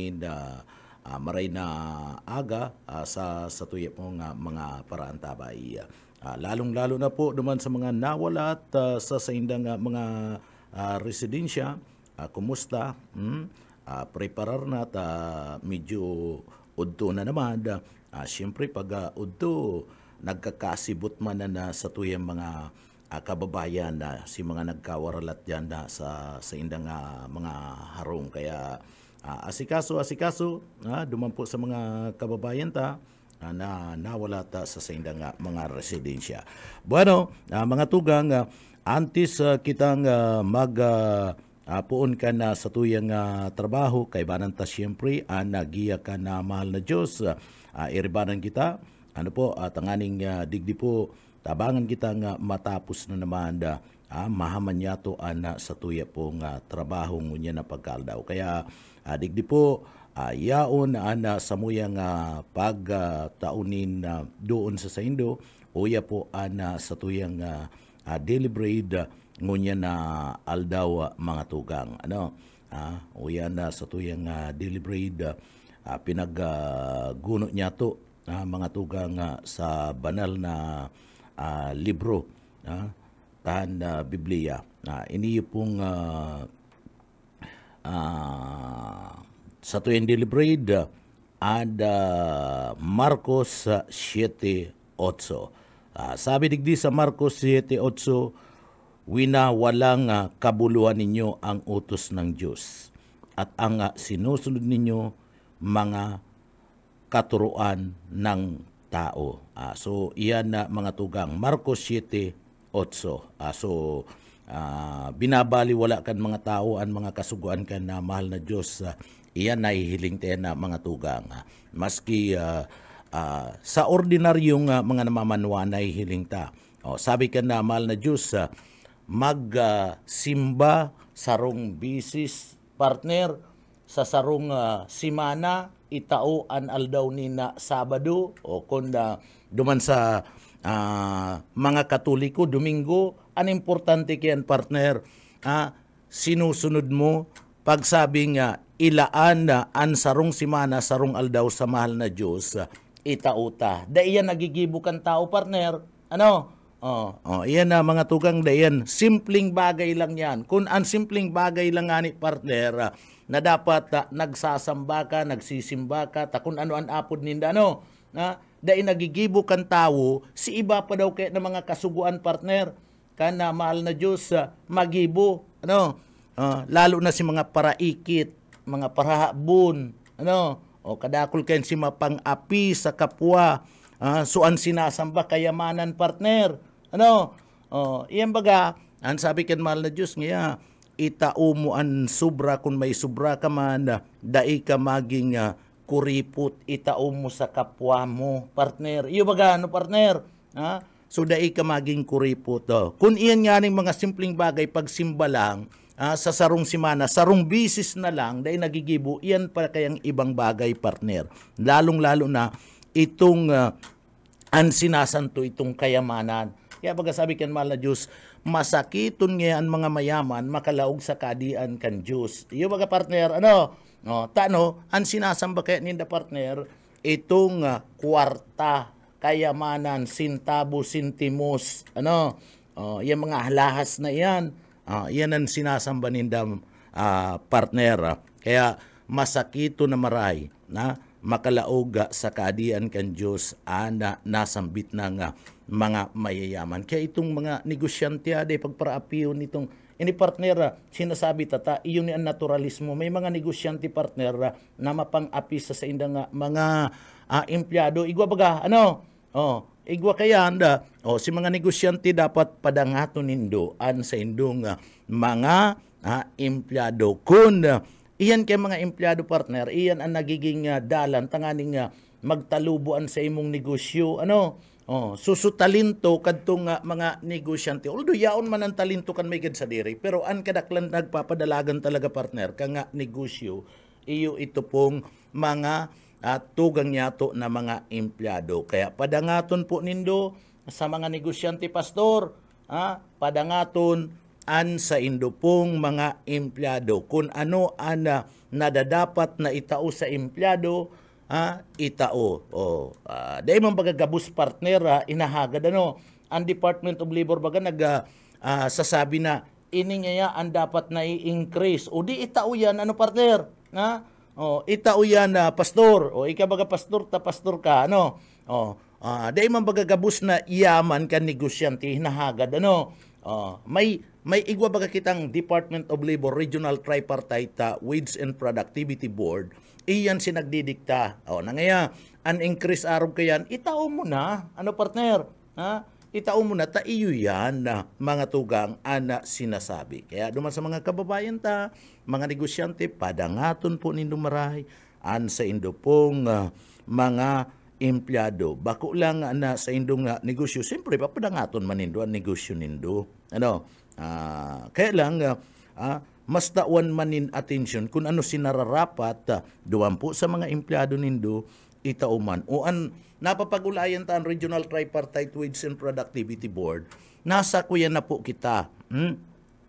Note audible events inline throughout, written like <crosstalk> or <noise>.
in uh, uh, maray na aga uh, sa sa tuya pong uh, mga paraan tabay. Uh, lalong-lalo na po duman sa mga nawala at uh, sa saindang uh, mga uh, residensya, uh, kumusta? Hmm? Uh, preparar na at uh, medyo udto na naman. Uh, Siyempre pag uh, udto, nagkakasibot man na, na sa tuyang mga uh, kababayan na uh, si mga nagkawaralat dyan na uh, sa, sa indang uh, mga harong. Kaya uh, asikaso, asikaso, uh, ah, duman po sa mga kababayan ta, ah, na nawala ta sa sindang uh, mga residensya. Bueno, uh, mga tugang, uh, antes uh, kitang uh, mag... Uh, uh, puon ka na sa tuyang uh, trabaho, kay banan ta siyempre, uh, nagiya ka na mahal na Diyos, uh, iribanan kita, ano po, at uh, ang aning uh, digdi po, tabangan kita nga uh, matapos na naman uh, uh, mahaman yato ana uh, sa tuya pong uh, trabaho ngunya na pagkaldaw. Kaya Adik di po, uh, yaon ana sa muyang uh, pagtaunin uh, uh, doon sa Saindo, uya po ana sa tuyang uh, uh, deliberate uh, ngunya na aldaw mga tugang. Ano? Uh, uya na sa tuyang uh, deliberate uh, pinagguno uh, niya to uh, mga tugang uh, sa banal na uh, libro uh, tahan na uh, Biblia. Uh, iniyo pong uh, uh, ah, satu yang deliberate ah, ada ah, Marcos 7.8. Uh, sabi digdi sa Marcos 7.8, winawalang uh, kabuluhan ninyo ang utos ng Diyos at ang uh, sinusunod ninyo mga katuruan ng tao. Uh, so, iyan na uh, mga tugang. Marcos 7.8. Uh, so, uh, binabaliwala kan mga tao an mga kasuguan kan na mahal na Diyos. Uh, iyan nahihiling tayo na mga tugang. maski uh, uh, sa ordinaryong uh, mga namamanwa na ihiling ta. O, sabi kan na mahal na Diyos, uh, magsimba uh, sarong bisis partner sa sarong uh, simana itao an aldaw ni na Sabado o kung uh, duman sa uh, mga Katoliko Domingo ang importante kyan partner, ah, sinusunod mo pagsabing ah, ilaan na ang sarong simana, sarong aldaw sa mahal na Dios ah, itauta. Da iyan nagigibo tao partner. Ano? Oh, oh, iyan na mga tugang da Simpleng bagay lang yan. Kung ang simpleng bagay lang nga ni partner na dapat ah, nagsasamba ka, nagsisimba ka, ta ano ang apod ninda, no. Na, ah, da nagigibo kang tao, si iba pa daw kaya na mga kasuguan partner kana mahal na Diyos uh, magibo ano uh, lalo na si mga paraikit mga parahabon ano o kadakol ken si mapang-api sa kapwa uh, ah, so ang sinasamba kayamanan partner ano o iyan baga ang sabi ken mahal na Diyos nga itaumo an sobra kung may sobra ka man dai ka maging uh, kuripot itaumo sa kapwa mo partner iyo baga ano partner ha So dai ka maging kuripo to. Kun iyan nga ning mga simpleng bagay pagsimba lang, uh, sa sarong simana, sarong bisis na lang, dai nagigibo, iyan para kayang ibang bagay, partner. Lalong-lalo na itong uh, ansinasanto, itong kayamanan. Kaya baga sabi kan mahal Diyos, masakiton ngayon mga mayaman, makalaog sa kadian kan Diyos. Iyo baga partner, ano? Oh, no, tano, ang sinasamba kaya ninda partner, itong uh, kwarta kayamanan, sintabo, sintimos, ano, oh, yung mga halahas na yan, oh, yan ang sinasamba ninda uh, ah, partner. Ah. Kaya masakito na maray na makalauga sa kaadian kan Diyos ana ah, nasambit na nga mga mayayaman. Kaya itong mga negosyante ade pagparaapiyon nitong ini partner sinasabi tata iyon ni ang naturalismo may mga negosyante partner na mapang-api sa sa indang mga uh, empleyado igwa baga ano Oh, igwa kaya anda oh, si mga negosyante dapat padangaton nindo an sa indong ah, mga uh, empleyado kun iyan kay mga empleyado partner iyan ang nagiging uh, dalan tanganing uh, magtalubuan sa imong negosyo ano oh susutalento kadtong uh, mga negosyante although yaon man ang talento kan may sa diri pero an kadaklan nagpapadalagan talaga partner kang uh, negosyo iyo ito pong mga at tugang yato na mga empleyado. Kaya padangaton po nindo sa mga negosyante pastor, ha? padangaton an sa indo pong mga empleyado. Kung ano ana ah, nadadapat na itao sa empleyado, ha? itao. Oh, uh, ah, dahil mga pagagabus partner, ha? inahagad ano, ang Department of Labor baga nag uh, sasabi na ini niya ang dapat na i-increase. O di itao yan, ano partner? Ha? Oh, itauyan na pastor. O oh, ikabaga pastor ta pastor ka ano. Oh, ah, uh, day man bagagabus na yaman ka negosyante hinahagad ano. Oh, may may igwa baga kitang Department of Labor Regional Tripartite Wages and Productivity Board. Iyan sinagdidikta. Oh, nangaya an increase arog kayan itao mo na ano partner ha itao mo na ta iyo yan na mga tugang ana sinasabi kaya duman sa mga kababayan ta mga negosyante, padangaton po ni Maray, an sa indo pong uh, mga empleyado. Bako lang ah, na sa indong uh, negosyo, siyempre, papadangaton man nindo ang negosyo nindo. Ano? Uh, kaya lang, uh, uh, mas tawan man in attention kung ano sinararapat uh, duwan po sa mga empleyado nindo itauman. O an, napapagulayan ta ang Regional Tripartite Wage and Productivity Board, nasa kuya na po kita. Hmm?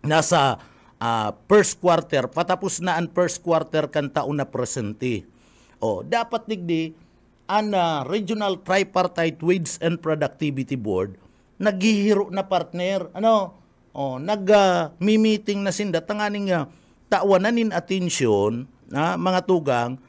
Nasa uh, first quarter, patapos na ang first quarter kan taon na presente. O, dapat digdi ang uh, Regional Tripartite Wage and Productivity Board naghihiro na partner. Ano? O, nag-meeting ah, na sinda. Tanganing uh, taawananin atensyon na uh, mga tugang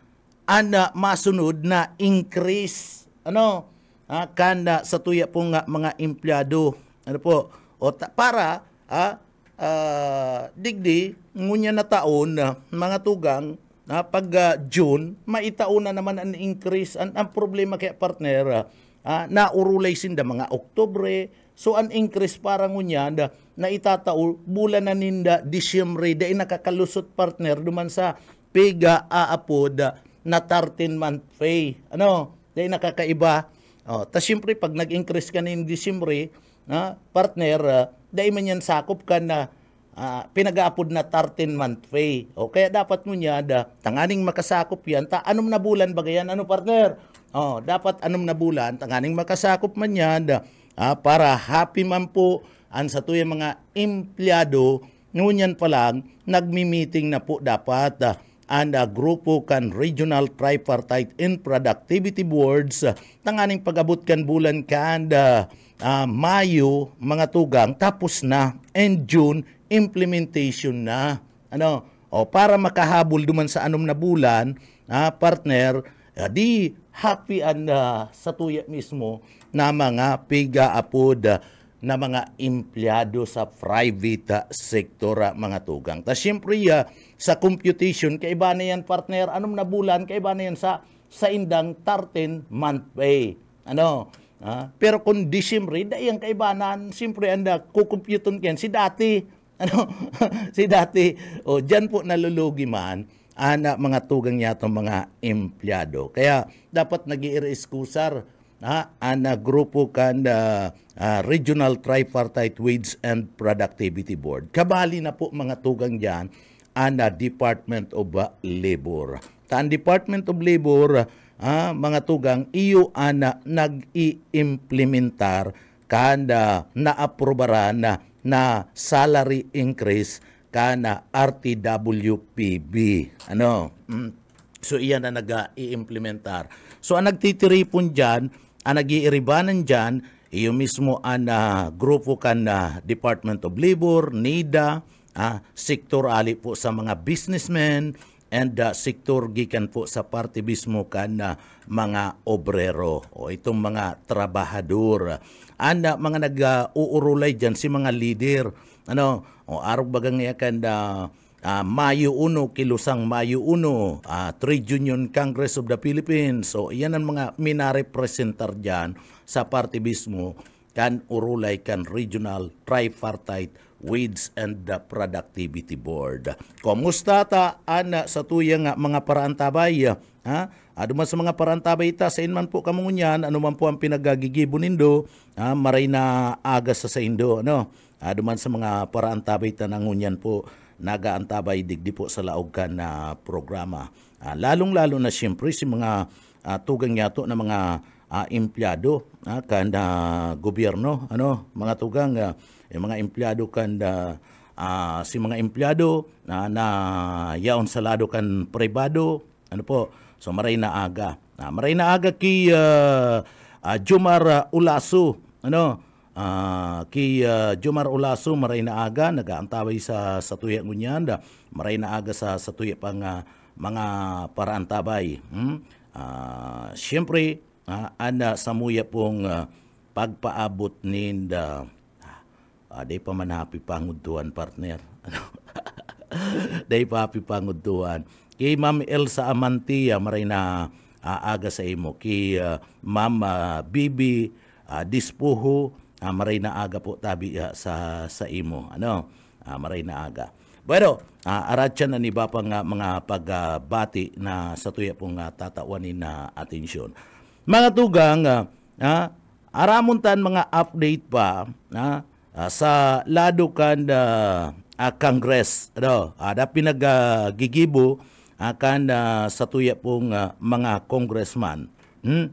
ang uh, masunod na increase ano uh, kan uh, sa tuya pong uh, mga empleyado ano po o ta- para uh, uh, digdi, ngunya na taon na mga tugang na ah, pag uh, June, maitaon na naman ang increase. Ang, ang problema kay partner, uh, urulay sinda mga Oktobre. So ang increase para ngunya na, na itatao bulan na ninda Disyembre dahil nakakalusot partner duman sa pega aapod na 13 month pay. Ano? Dahil nakakaiba. Oh, ta siyempre pag nag-increase ka na in Disyembre, na partner, uh, day man yan sakop ka na uh, pinag-aapod na 13 month pay. O kaya dapat mo niya da, tanganing makasakop yan, ta anong na bulan ba yan? Ano partner? O, dapat anong na bulan, tanganing makasakop man yan da, uh, para happy man po ang sa tuyang mga empleyado, ngunyan pa lang, nagmi-meeting na po dapat uh, and uh, grupo kan regional tripartite in productivity boards tanganing pag-abot kan bulan kan uh, uh, Mayo, mga tugang, tapos na. And June, implementation na. Ano? O, para makahabol duman sa anum na bulan, uh, partner, uh, di happy and uh, sa tuya mismo na mga piga-apod uh, na mga empleyado sa private uh, sector uh, mga tugang. ta syempre uh, sa computation, kaiba na yan partner, anum na bulan, kaiba na yan sa sa indang 13 month pay. Ano? Ah, pero kung di simre, da iyang kaibanan, simpre anda kukumputon ken si dati <laughs> ano si dati o oh, diyan po nalulugi man ana ah, mga tugang yato mga empleyado. Kaya dapat nag-iireskusar ha, ana ah, grupo kan uh, ah, Regional Tripartite Wage and Productivity Board. Kabali na po mga tugang diyan ana Department of Labor. Taan Department of Labor ah, mga tugang iyo ana nag-iimplementar kada naaprobara na na salary increase kana RTWPB. Ano? Mm. So iyan na nag-iimplementar. So ang nagtitiripon diyan, ang nagiiribanan diyan, iyo mismo ang uh, grupo kan uh, Department of Labor, NIDA, uh, ah, sector ali po sa mga businessmen, and uh, sektor gikan po sa parte mismo kan mga obrero o itong mga trabahador and uh, mga nag-uurulay uh, diyan si mga leader ano o arog bagang yakan uh, uh, Mayo 1, kilusang Mayo 1, uh, Trade Union Congress of the Philippines. So, iyan ang mga minarepresentar diyan sa party mismo kan urulay kan regional tripartite Weeds and the Productivity Board. Kumusta ta ana sa tuyang ah, mga parantabay? Ha? Aduman sa mga parantabay ta, sa inman po kamungunyan, ano man po ang pinagagigibo nindo, ha? maray na aga sa sa indo. Ano? Aduman sa mga parantabay ta nangunyan po, nagaantabay digdi po sa laogkan na programa. Uh, lalong-lalo na siyempre si mga uh, tugang yato na mga uh, empleyado uh, kan uh, gobyerno ano mga tugang uh, yung mga empleyado kan da uh, ah, si mga empleyado na, na yaon salado kan pribado ano po so maray na aga na ah, maray na aga ki uh, uh, Jumar Ulaso ano uh, ki uh, Jumar Ulaso maray na aga nagaantaway sa sa tuya ngunyan da maray na aga sa sa tuya pang uh, mga paraantabay hmm? uh, syempre uh, ana sa muya pong uh, pagpaabot ni da Uh, pa man happy panguduan partner. Ano? <laughs> day pa happy panguduan. Kay Ma'am Elsa Amantia, maray na uh, aga sa imo. Kay uh, Ma'am uh, Bibi uh, Dispuho, uh, maray na aga po tabi uh, sa, sa imo. Ano? Uh, maray na aga. Pero, uh, aratyan na ni Bapang uh, mga pagbati uh, na sa tuya pong uh, tatawanin na uh, atensyon. Mga tugang, uh, uh, aramuntan mga update pa, na uh, uh, sa lado kan uh, Congress do ano, ada uh, pinagagigibo akan uh, sa tuya pong uh, mga congressman hmm?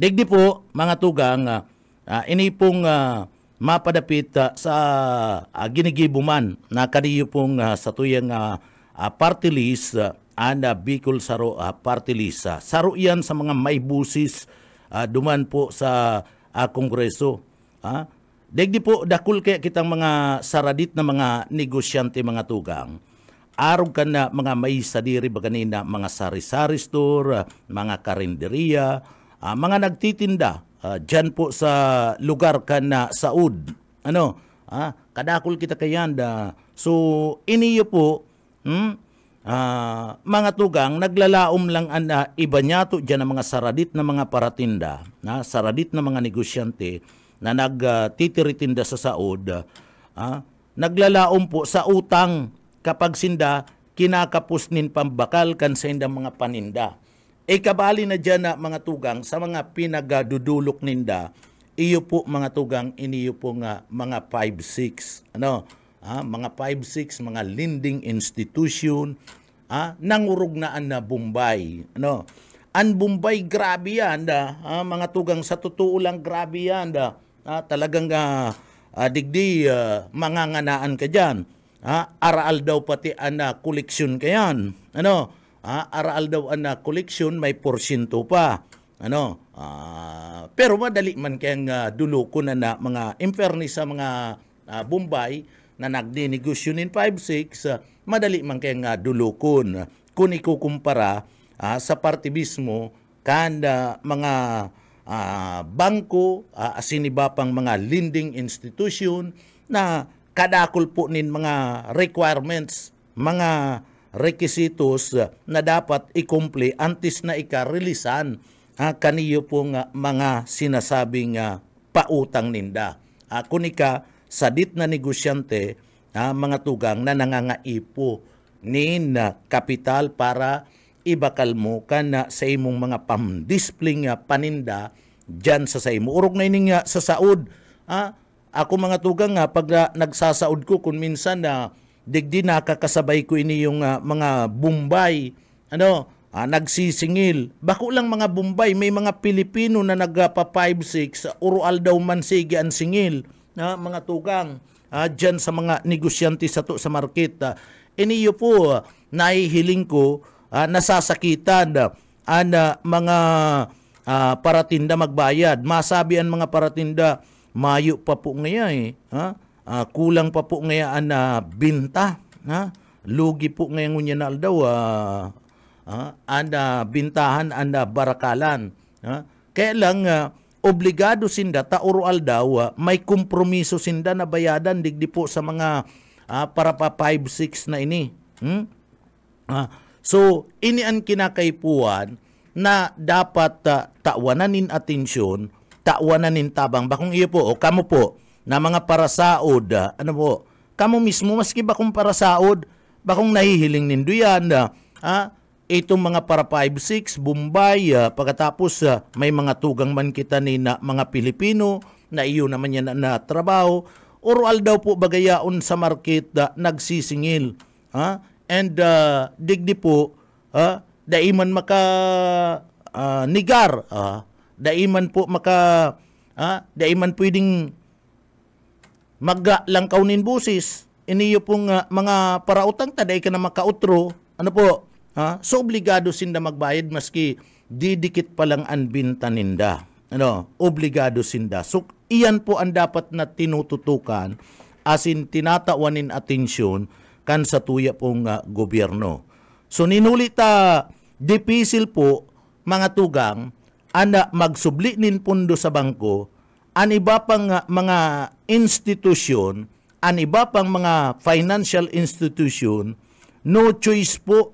digdi po mga tugang uh, uh, ini pong uh, mapadapit uh, sa uh, ginigibo man na kaniyo pong uh, sa tuyang uh, uh, party list uh, and uh, Bicol Saro uh, party list uh, saro yan sa mga may busis uh, duman po sa uh, kongreso ah uh, Digdi po, dakul kaya kitang mga saradit na mga negosyante mga tugang, arog ka na mga may sadiri ba kanina, mga sari-sari store, mga karinderiya, uh, ah, mga nagtitinda, uh, dyan po sa lugar ka na saud. Ano? Ah, kadakul kita kayan da. So, iniyo po, hmm, uh, mga tugang, naglalaom lang ang uh, iba niya to dyan ang mga saradit na mga paratinda, na saradit na mga negosyante, na nagtitiritinda sa saod, ah, naglalaom po sa utang kapag sinda, kinakapusnin pambakal kansa mga paninda. E kabali na dyan na mga tugang sa mga pinagadudulok ninda, iyo po mga tugang, iniyo po nga mga 5-6, ano, ah, mga 5-6, mga lending institution, ah, nangurog na na Bombay, ano, An Bombay, grabe yan, da, ah, ah, mga tugang, sa totoo lang, grabe yan, da, ah. Ah, talagang uh, uh, digdi, uh, manganganaan ka dyan. Ah, araal daw pati ang uh, koleksyon ka yan. Ano? Ah, araal daw ang uh, koleksyon, may porsyento pa. Ano? Ah, pero madali man kayang uh, duluko na, na mga infernis sa mga uh, Bombay na nagdinegosyo nin 5-6, uh, madali man kayang uh, dulukon kung ikukumpara uh, sa partibismo kanda mga uh, bangko, uh, ah, asiniba pang mga lending institution na kadakol po nin mga requirements, mga requisitos na dapat ikumple antes na ikarelisan uh, ah, kaniyo pong uh, mga sinasabing uh, pautang ninda. Uh, kunika, sadit na negosyante, uh, mga tugang na nangangaipo nin uh, kapital para ibakal mo kana sa imong mga pamdispling nga ah, paninda diyan sa sa imo urog na ini nga sa saud ah, ako mga tugang nga ah, pag na, nagsasaud ko kun minsan na ah, digdi nakakasabay ko ini yung ah, mga Bombay ano ah, nagsisingil bako lang mga Bombay may mga Pilipino na nagpa 56 ah, urual daw man sige ang singil na mga tugang ah, diyan sa mga negosyante sa to sa market ah. iniyo po ah, nahihiling ko uh, nasasakitan ah, ang uh, ah, mga uh, paratinda magbayad. Masabi ang mga paratinda, mayo pa po ngaya eh. Ha? Uh, kulang pa po ngaya ang uh, binta. Ha? Lugi po ngayang unyanal daw. Uh, uh, ang uh, bintahan ang uh, barakalan. Ha? Kaya lang, uh, obligado sinda taurual daw, uh, may kompromiso sinda na bayadan digdi po sa mga uh, para pa 5-6 na ini. Hmm? Uh, So, ini inian kinakaipuan na dapat uh, ah, tawanananin atensyon, tawanananin tabang. Bakong iyo po, o kamo po, na mga parasaod, uh, ano po, kamo mismo, maski ba kung parasaod, bakong nahihiling nindo yan, uh, ah, itong mga para 5-6, Bombay, uh, pagkatapos uh, may mga tugang man kita ni na, mga Pilipino na iyo naman yan na, na trabaho, or daw po bagayaon sa market uh, nagsisingil. Ha? and uh, digdi po uh, daiman maka uh, nigar uh, daiman po maka uh, daiman pwedeng magga lang kaunin busis iniyo pong uh, mga parautang ta ka na makautro ano po ha? so obligado sinda magbayad maski didikit pa lang anbinta ninda ano obligado sinda so iyan po ang dapat na tinututukan as in tinatawanin atensyon kan sa tuya pong uh, gobyerno. So ninulita, dipisil po mga tugang ana magsubli nin pundo sa bangko an iba pang ah, mga institusyon an iba pang mga financial institution no choice po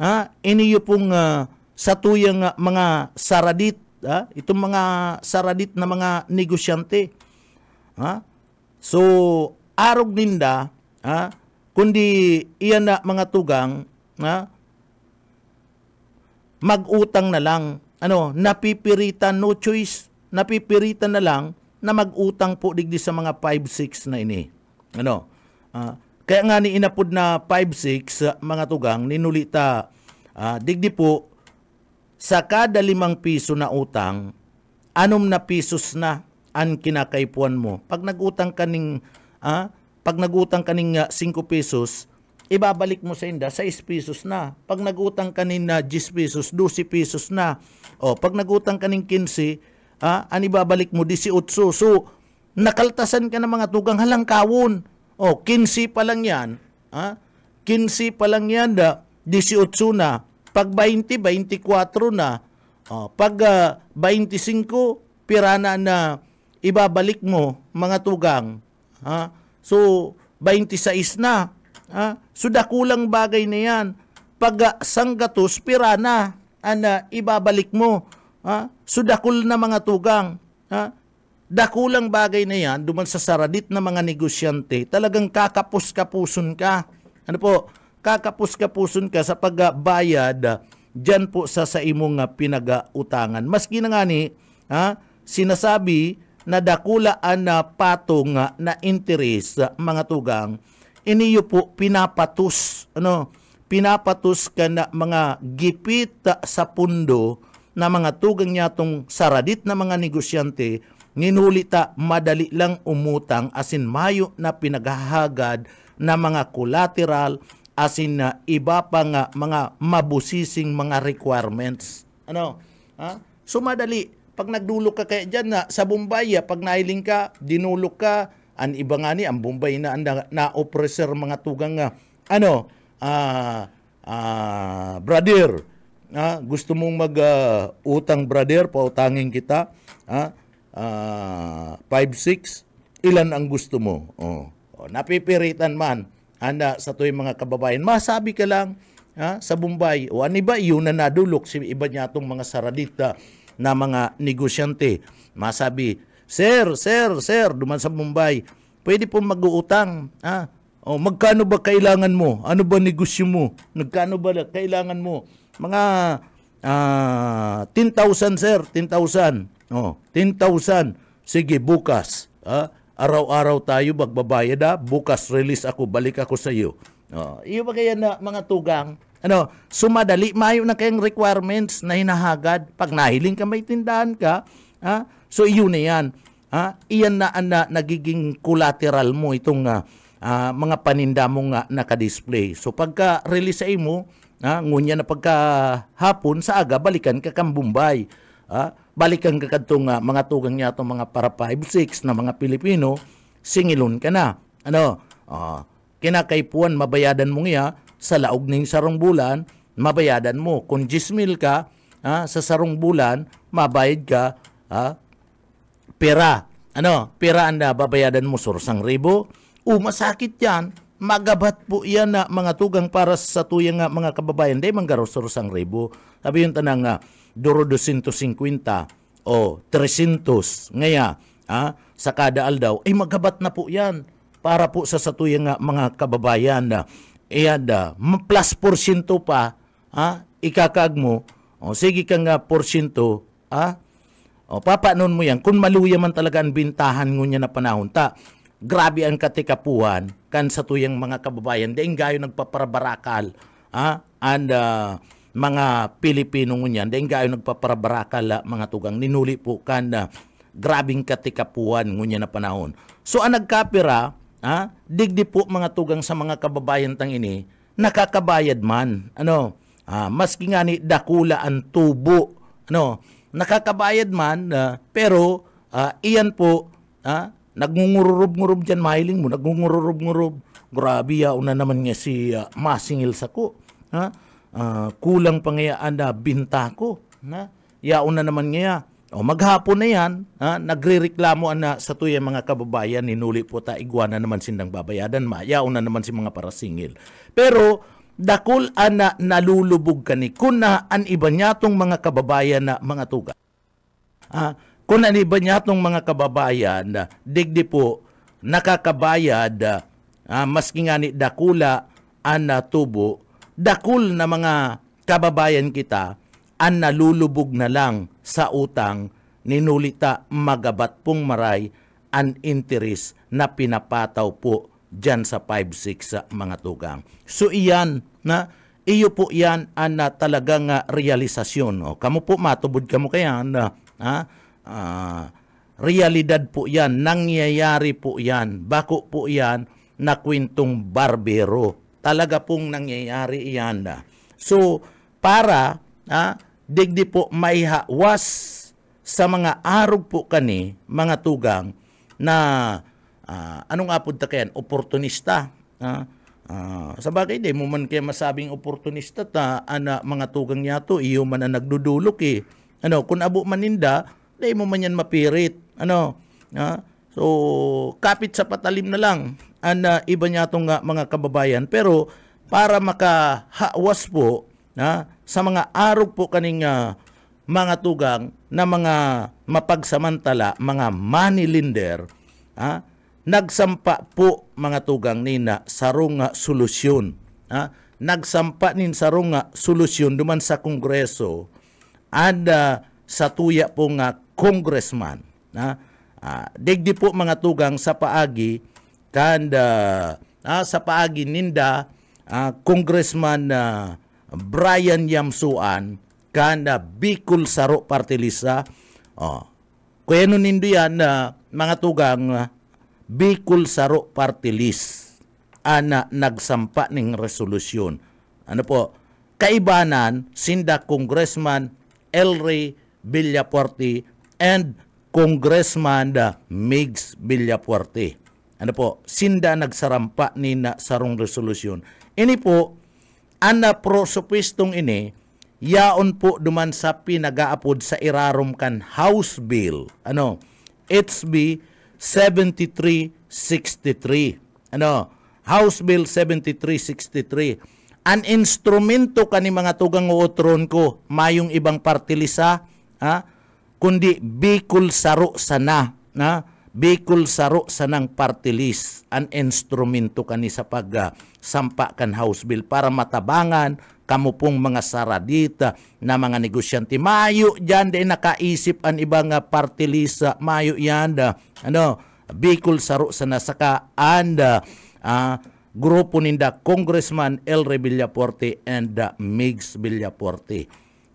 ha ah, iniyo pong uh, sa tuyang uh, mga saradit ha itong mga saradit na mga negosyante ha so arog ninda ha kundi iyan na mga tugang na magutang na lang. Ano, napipiritan, no choice, napipiritan na lang na magutang po digdi sa mga 5-6 na ini. Ano, uh, kaya nga ni inapod na 5-6 mga tugang, ninulita, uh, digdi po, sa kada limang piso na utang, anom na pisos na ang kinakaipuan mo. Pag nagutang ka ning, uh, pag nagutang kaning 5 ah, pesos, ibabalik mo sa inda 6 pesos na. Pag nagutang kanin na ah, 10 pesos, 12 pesos na. O, pag nagutang kaning 15, ah, an ibabalik mo 18. So, nakaltasan ka ng mga tugang halang kawon. O, 15 pa lang yan. Ah, 15 pa lang yan, ah, da, 18 na. Pag 20, 24 na. O, pag uh, 25, pirana na ibabalik mo mga tugang. Ah, So, 26 na. Ha? so, dakulang bagay na yan. Pag ah, sanggatos, pirana, ana, ibabalik mo. Ha? so, dakul na mga tugang. Ah, dakulang bagay na yan, duman sa saradit na mga negosyante, talagang kakapos-kapuson ka. Ano po? Kakapos-kapuson ka sa pagbayad ah, dyan po sa sa imong ah, pinag-utangan. Maski na nga ni, ha, sinasabi nadakulaan na ah, patong ah, na interes ah, mga tugang iniyo po pinapatus ano pinapatus ka na mga gipit sa pundo na mga tugang yatong saradit na mga negosyante ninulita madali lang umutang asin mayo na pinaghahagad na mga collateral asin na iba pang uh, mga mabusising mga requirements ano ha so madali pag nagdulok ka kaya dyan na, sa Bombay, ah, pag nailing ka, dinulok ka, ang iba nga ni, ang Bombay na, na, na mga tugang, uh, ano, ah, uh, uh, brother, uh, gusto mong mag-utang, uh, brother, pautangin kita, ah, uh, 5 ilan ang gusto mo? Oh. Oh, napipiritan man, anda sa tuwing mga kababayan, masabi ka lang, ha, sa Bombay, o ano ba, yun na nadulok, si iba niya itong mga saradita, na mga negosyante. Masabi, Sir, sir, sir, duman sa Mumbai, pwede pong mag-uutang. Ah, o, magkano ba kailangan mo? Ano ba negosyo mo? Magkano ba kailangan mo? Mga ah, 10,000 sir, 10,000. Oh, 10,000. Sige, bukas. Ah, araw-araw tayo magbabayad ah. Bukas release ako, balik ako sa iyo. Oh, iyo ba kaya na mga tugang? Ano, sumadali, mayo na kayang requirements na hinahagad. Pag nahiling ka may tindahan ka, ha? so iyon na yan. Ha? Iyan na, na nagiging collateral mo itong uh, uh, mga paninda mong uh, nakadisplay. So pagka release sa mo, ha? ngunya na pagka hapon, sa aga, balikan ka kang Bombay. Ha? Balikan ka kadtong uh, mga tugang niya itong mga para 5-6 na mga Pilipino, singilon ka na. Ano, uh, kinakaipuan, mabayadan mo niya, sa laog ng sarong bulan, mabayadan mo. Kung 10,000 ka, ha, sa sarong bulan, mabayad ka, ha, pera. Ano, pera ang babayadan mo sursang ribo. Umasakit yan, magabat po yan na mga tugang para sa tuyang nga mga kababayan. Dahil manggaro sursang ribo. Sabi yung tanang nga, ah, duro 250 o 300 ngaya ha, sa kada aldaw, ay magabat na po yan para po sa satuyang nga mga kababayan na iyada, plus porsyento pa, ha? ikakag mo, o sige ka nga porsyento, ha? O papanon mo yan, kung maluya man talaga ang bintahan nyo niya na panahon, ta, grabe ang katikapuan, kan sa tuyang mga kababayan, dahil gayo nagpaparabarakal, ha? And, uh, mga Pilipino ngunyan, dahil gayo nagpaparabarakal, ah, mga tugang, ninuli po kan, uh, grabing katikapuan ngunyan na panahon. So, ang nagkapira, ha? digdi po mga tugang sa mga kababayan tang ini, nakakabayad man. Ano? Ah, maski nga ni dakula ang tubo. Ano? Nakakabayad man, ah, pero ah, iyan po, ah, nagngungururub-ngurub dyan, mahiling mo, nagngungururub-ngurub. Grabe, ya, una naman nga si ah, masingil sa ko. Ha? Ah, kulang pangayaan ah, na binta ko. Na? Yaon na naman nga o maghapon na yan, ha, nagre-reklamo na sa tuya mga kababayan, ninuli po ta iguana naman sindang babayadan, mayaw na naman si mga parasingil. Pero dakol ana ah, nalulubog kani kuna an iba niyatong mga kababayan na mga tuga. Ah, kuna an iba niyatong mga kababayan na digdi po nakakabayad ah, ah maski nga ni dakula ana tubo dakol na mga kababayan kita ang nalulubog na lang sa utang ninulita magabat pong maray ang interest na pinapataw po dyan sa 5-6 sa mga tugang. So iyan na iyo po yan ang na talagang uh, realisasyon. O, kamo po matubod kamo kaya na uh, ah, uh, realidad po yan, nangyayari po yan, bako po yan na kwintong barbero. Talaga pong nangyayari iyan. Na. Ah. So para ah, digdi po may hawas sa mga arog po kani, mga tugang, na uh, ah, anong apod ta kayan? Oportunista. Uh, uh, sa bagay, di mo man kay masabing oportunista ta, ana, mga tugang yato, iyo man ang nagdudulok eh. Ano, kun abo maninda, di mo man yan mapirit. Ano, uh, so, kapit sa patalim na lang ana uh, iba niya itong mga kababayan. Pero, para makahawas po, na uh, sa mga arog po kaning uh, mga tugang na mga mapagsamantala, mga money lender, ha? Ah, nagsampa po mga tugang nina sarunga solusyon. Ha? Ah. Nagsampa nin sarunga solusyon duman sa kongreso at uh, sa tuya po nga congressman. Ha? Uh, digdi po mga tugang sa paagi kanda uh, sa paagi ninda uh, congressman na uh, Brian Yamsuan kana Bicol Saro Partilisa. Oh. Kuya nun yan na uh, mga tugang uh, Bicol Saro Partilis ana nagsampa ning resolusyon. Ano po? Kaibanan sinda Congressman Elry Villaporte and Congressman uh, ah, Migs Villaporte. Ano po? Sinda nagsarampa ni na sarong resolusyon. Ini po ana prosopistong ini yaon po duman sa pinagaapod sa irarom kan House Bill ano HB 7363 ano House Bill 7363 an instrumento kani mga tugang uutron ko mayong ibang partilisa ha kundi Bicol saro sana na Bicol saro sanang partilis an instrumento kani sa pag uh, sampakan House Bill para matabangan kamo pong mga saradita na mga negosyante. Mayo dyan din nakaisip ang ibang ah, party list. Mayo yan. Uh, ano, Bicol Saro sa Nasaka and uh, uh, grupo ninda Congressman El Revillaporte and uh, Migs Villaporte.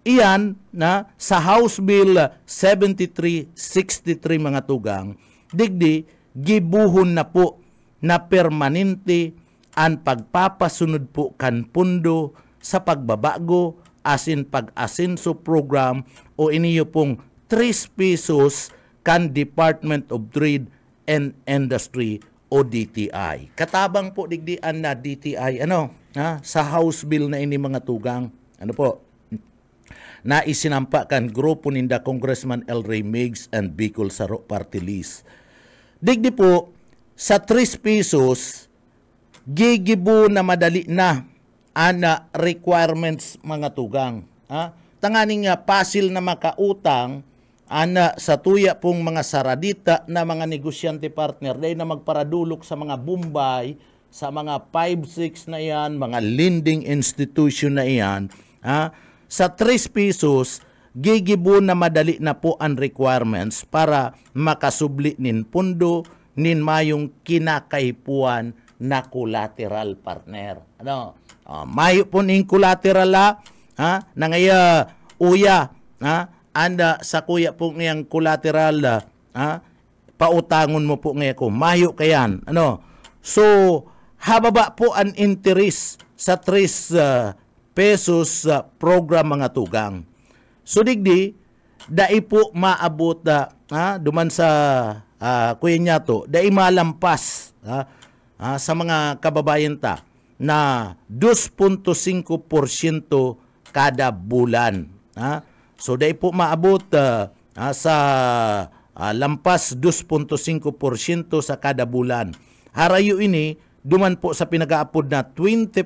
Iyan na sa House Bill 7363 mga tugang, digdi gibuhon na po na permanente ang pagpapasunod po kan pundo sa pagbabago asin pag-asinso program o iniyo pong 3 pesos kan Department of Trade and Industry o DTI. Katabang po digdian na DTI ano ha, sa House Bill na ini mga tugang. Ano po? na isinampakan grupo ninda Congressman L. Ray Miggs and Bicol Saro Party List. Digdi po, sa 3 pesos, gigibo na madali na ana ah, requirements mga tugang. Ha? Tanganing nga ah, pasil na makautang ana ah, sa tuya pong mga saradita na mga negosyante partner dahil na magparadulok sa mga Bombay, sa mga 5-6 na yan, mga lending institution na yan, ha? sa 3 pesos, gigibo na madali na po ang requirements para makasubli nin pundo, nin mayong kinakaipuan na collateral partner. Ano? Uh, ah, mayo po ning collateral la, ha? Nangaya uya, ha? Anda ah, sa kuya po ngayang collateral, la, ah, ha? Pautangon mo po ngayon ko. Mayo kayan. Ano? So, hababa po ang interest sa 3 uh, pesos uh, program mga tugang. So, digdi, dai po maabot uh, ha? duman sa uh, kuya niya to, dai malampas. Ha? ah, sa mga kababayan ta na 2.5% kada bulan. Ha? So dai po maabot uh, uh, sa uh, lampas 2.5% sa kada bulan. Harayo ini duman po sa pinagaapod na 20%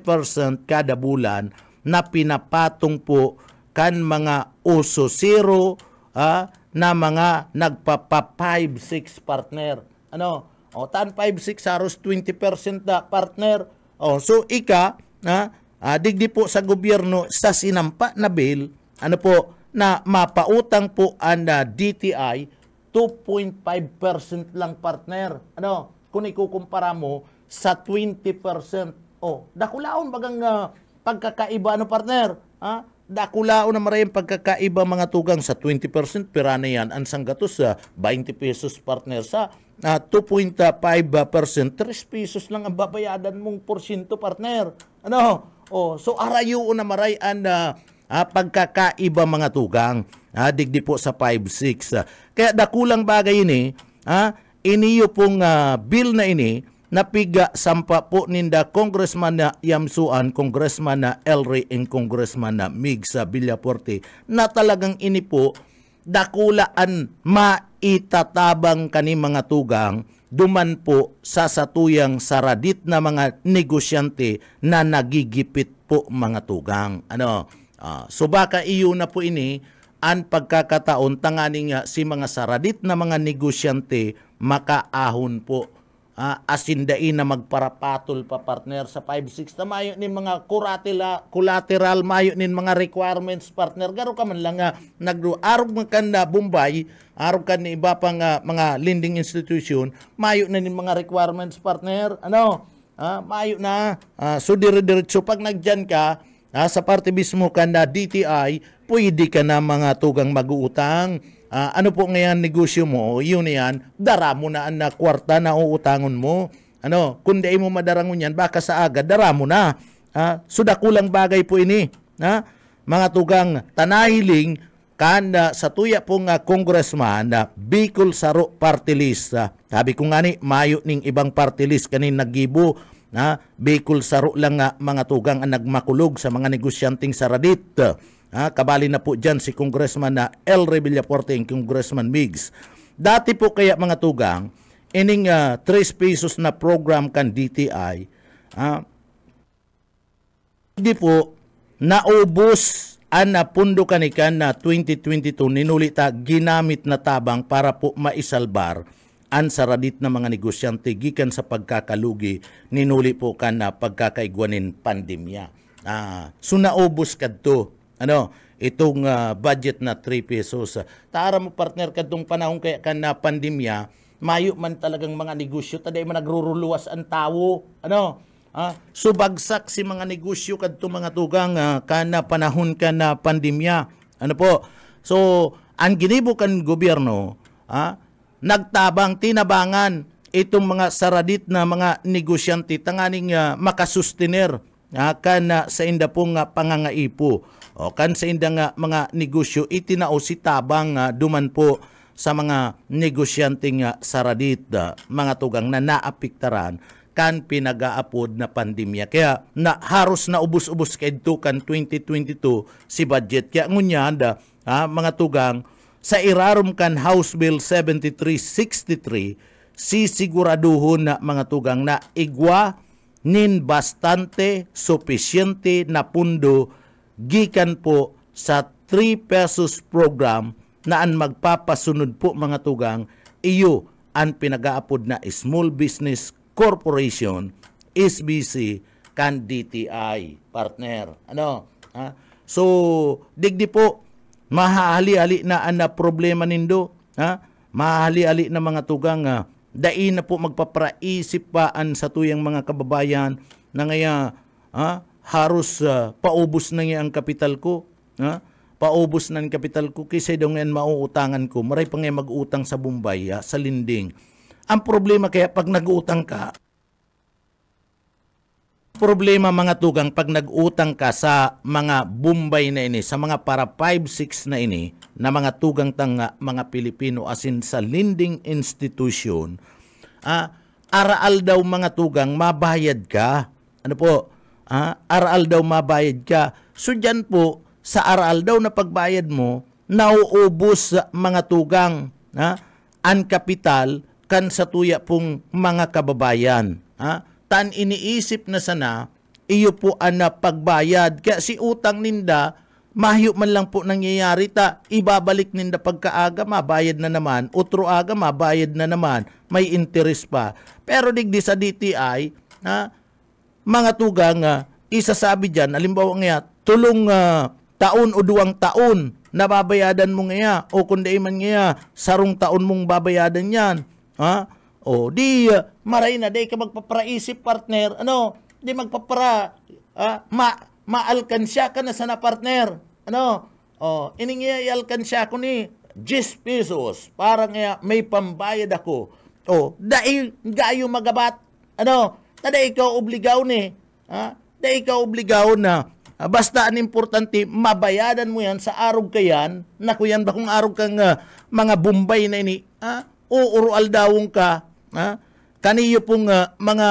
kada bulan na pinapatong po kan mga uso zero uh, na mga nagpapa 5-6 partner. Ano? O, tan 5-6, haros 20% na partner. O, so, ika, na, ah, digdi po sa gobyerno sa sinampa na bill, ano po, na mapautang po ang uh, DTI, 2.5% lang partner. Ano, kung ikukumpara mo sa 20%. O, dakulaon bagang uh, pagkakaiba, ano partner? Ha? dakulaon na maraming pagkakaiba mga tugang sa 20% pirana yan ang sanggatos sa uh, 20 pesos partner sa uh, 2.5%, 3 pesos lang ang babayadan mong porsyento, partner. Ano? Oh, so arayo na maray ang uh, uh, pagkakaiba mga tugang. Uh, digdi po sa 5.6. Uh, kaya dakulang bagay ini, uh, iniyo pong uh, bill na ini, napiga sampa po ninda Congressman na Yamsuan, Congressman na Elry, and Congressman na Mig Villaporte na talagang ini po dakulaan ma itatabang kani mga tugang duman po sa satuyang saradit na mga negosyante na nagigipit po mga tugang. Ano? Uh, so baka iyo na po ini an pagkakataon tangani nga si mga saradit na mga negosyante makaahon po uh, asindain na magparapatol pa partner sa 5-6 na mayo ni mga kuratila, collateral mayo ni mga requirements partner garo ka man lang nga uh, nagdo arog man kanda Bombay arog kan ni iba pang uh, mga lending institution mayo na ni mga requirements partner ano uh, mayo na uh, so dire-diretso pag nagdiyan ka uh, sa parte mismo kanda DTI pwede ka na mga tugang mag maguutang Uh, ano po ngayon negosyo mo? Yun yan, dara mo na ang kwarta na uutangon mo. Ano, kung ay mo madarangon yan, baka sa aga, dara mo na. Uh, sudakulang bagay po ini. Ha? Mga tugang tanahiling kan sa tuya pong uh, congressman na uh, Bicol Saro Party List. Uh, sabi ko nga ni, mayo ning ibang party list kanin nagibo na uh, Bicol Saro lang uh, mga tugang ang nagmakulog sa mga negosyanteng saradit. Uh, Ha, kabali na po dyan si Congressman na El Revillaforte and Congressman Migs. Dati po kaya mga tugang, ining uh, ah, 3 pesos na program kan DTI, ha, hindi po naubos ang napundo kanikan na 2022 ninulita ginamit na tabang para po maisalbar ang saradit na mga negosyante gikan sa pagkakalugi ninuli po kan na pagkakaigwanin pandemya. Ah, so naubos kadto ano, itong uh, budget na 3 pesos. Taara mo partner kadtong panahon kaya kan na pandemya, mayo man talagang mga negosyo taday man nagruruluwas ang tao. Ano? Ah, so si mga negosyo kadto mga tugang uh, ah, kana panahon kana pandemya. Ano po? So ang ginibo kan gobyerno, ah, nagtabang tinabangan itong mga saradit na mga negosyante tanganing uh, makasustener uh, kana sa indapong uh, pangangaipo. O kan sa indang uh, mga negosyo itinao si tabang uh, duman po sa mga negosyanteng uh, saradit uh, mga tugang na naapiktaran kan pinagaapod na pandemya. Kaya na haros na ubus-ubus kay kan 2022 si budget. Kaya ngunyan da, ha, mga tugang sa irarom kan House Bill 7363 sisiguraduhon na mga tugang na igwa nin bastante supisyente na pundo gikan po sa 3 pesos program na ang magpapasunod po mga tugang iyo ang pinagaapod na Small Business Corporation SBC kan DTI partner ano ha? so digdi po mahali-ali na ang problema nindo ha mahali-ali na mga tugang ha? dai na po magpapraisip paan sa tuyang mga kababayan na ngaya ha harus uh, paubos na nga ang kapital ko. Ha? Paubos na ang kapital ko kaysa daw ngayon mauutangan ko. Maray pa nga mag-utang sa Bombay, ha? Ah, sa Linding. Ang problema kaya pag nag-utang ka, problema mga tugang pag nag-utang ka sa mga Bombay na ini, sa mga para 5-6 na ini, na mga tugang tanga mga Pilipino asin sa lending institution, ah, araal daw mga tugang, mabayad ka. Ano po, ah, aral daw mabayad ka. So dyan po, sa aral daw na pagbayad mo, nauubos mga tugang ha, ah, an kapital kan sa tuya pong mga kababayan. Ha? Tan iniisip na sana, iyo po ana pagbayad. Kaya si utang ninda, mahiyo man lang po nangyayari ta, ibabalik ninda pagkaaga, mabayad na naman. Utro aga, mabayad na naman. May interest pa. Pero digdi sa DTI, ha, mga tugang uh, isasabi dyan, alimbawa nga, tulong uh, taon o duwang taon na babayadan mo nga, o kundi man nga, sarong taon mong babayadan yan. Ha? O di uh, maray na di ka magpapraisip partner. Ano? Di magpapara uh, ma maalkansya ka na sana partner. Ano? O i alkansya ko ni 10 pesos para nga may pambayad ako. O dahil gayo magabat. Ano? na ikaw obligaw ni. Ha? Da ikaw obligaw na. Ha? Ah, basta an importante, mabayadan mo yan sa arog kayan. Naku yan ba kung arog kang uh, mga Bombay na ini. Ha? Uurual dawong ka. Ha? Kaniyo pong uh, mga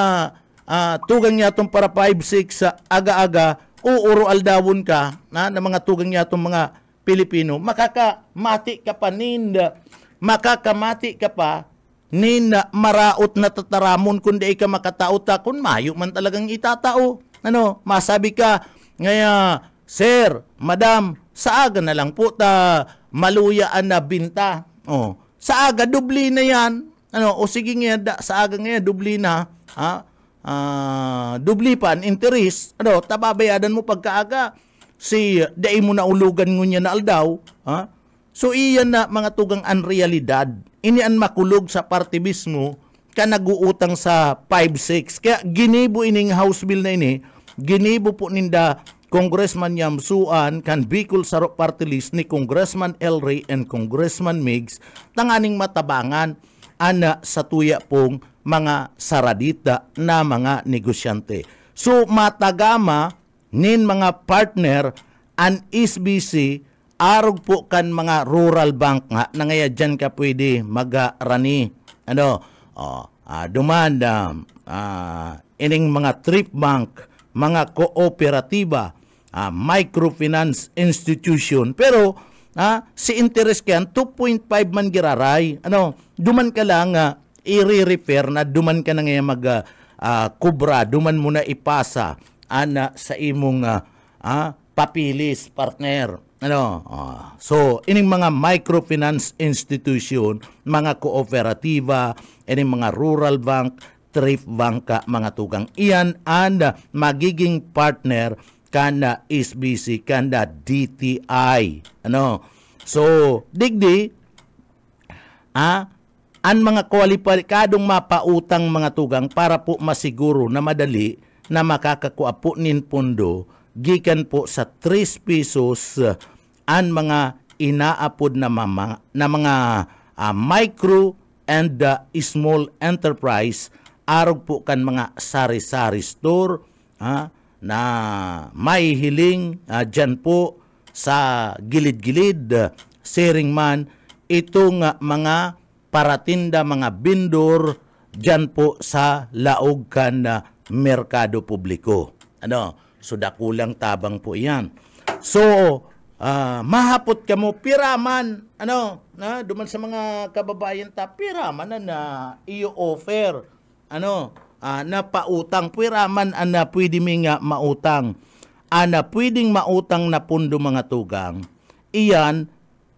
uh, tugang yatong para 5-6 sa uh, aga-aga, uurual dawon ka na, ng mga tugang yatong mga Pilipino. Makakamati ka pa ninda. Makakamati ka pa nina maraot na tataramon kundi ka makatauta kun mayo man talagang itatao. Ano, masabi ka, ngaya, sir, madam, saaga na lang po ta maluyaan na binta. Oh, saaga dubli na yan. Ano, o sige nga, da, saaga nga dubli na. Ha? Uh, dubli pa interes. Ano, tababayadan mo pagkaaga. Si dai mo na ulugan ngunyan na aldaw. Ha? So iyan na mga tugang ang realidad inyan makulog sa party mismo ka naguutang sa 5-6. Kaya ginibo ining House Bill na ini, ginibo po ninda Congressman Yamsuan kan Bicol sa party list ni Congressman Elray and Congressman Migs tanganing matabangan ana sa tuya pong mga saradita na mga negosyante. So matagama nin mga partner an SBC arog po kan mga rural bank nga nangaya dyan ka pwede magarani ano oh uh, ah, dumanda uh, um, ah, ining mga trip bank mga kooperatiba uh, microfinance institution pero uh, si interest kan 2.5 man giraray ano duman ka lang uh, i-refer na duman ka na ngayon mag uh, kubra duman mo na ipasa ana sa imong uh, uh, papilis partner ano? Oh. So, ining mga microfinance institution, mga kooperatiba, ining mga rural bank, trip banka, mga tugang. Iyan and uh, magiging partner kana SBC, kana DTI. Ano? So, digdi, ah, an mga kwalipikadong mapautang mga tugang para po masiguro na madali na makakakuha po nin pondo gikan po sa 3 pesos uh, an mga inaapod na mga, na mga uh, micro and uh, small enterprise arog po kan mga sari-sari store ha, na may hiling uh, dyan po sa gilid-gilid uh, sharing man itong uh, mga paratinda mga bindor dyan po sa laog kan uh, merkado publiko. Ano? So dakulang tabang po iyan. So uh, mahapot ka mo piraman ano na duman sa mga kababayan ta piraman na, na i-offer ano uh, na pautang piraman ana pwede mi nga mautang ana pwedeng mautang na pundo mga tugang iyan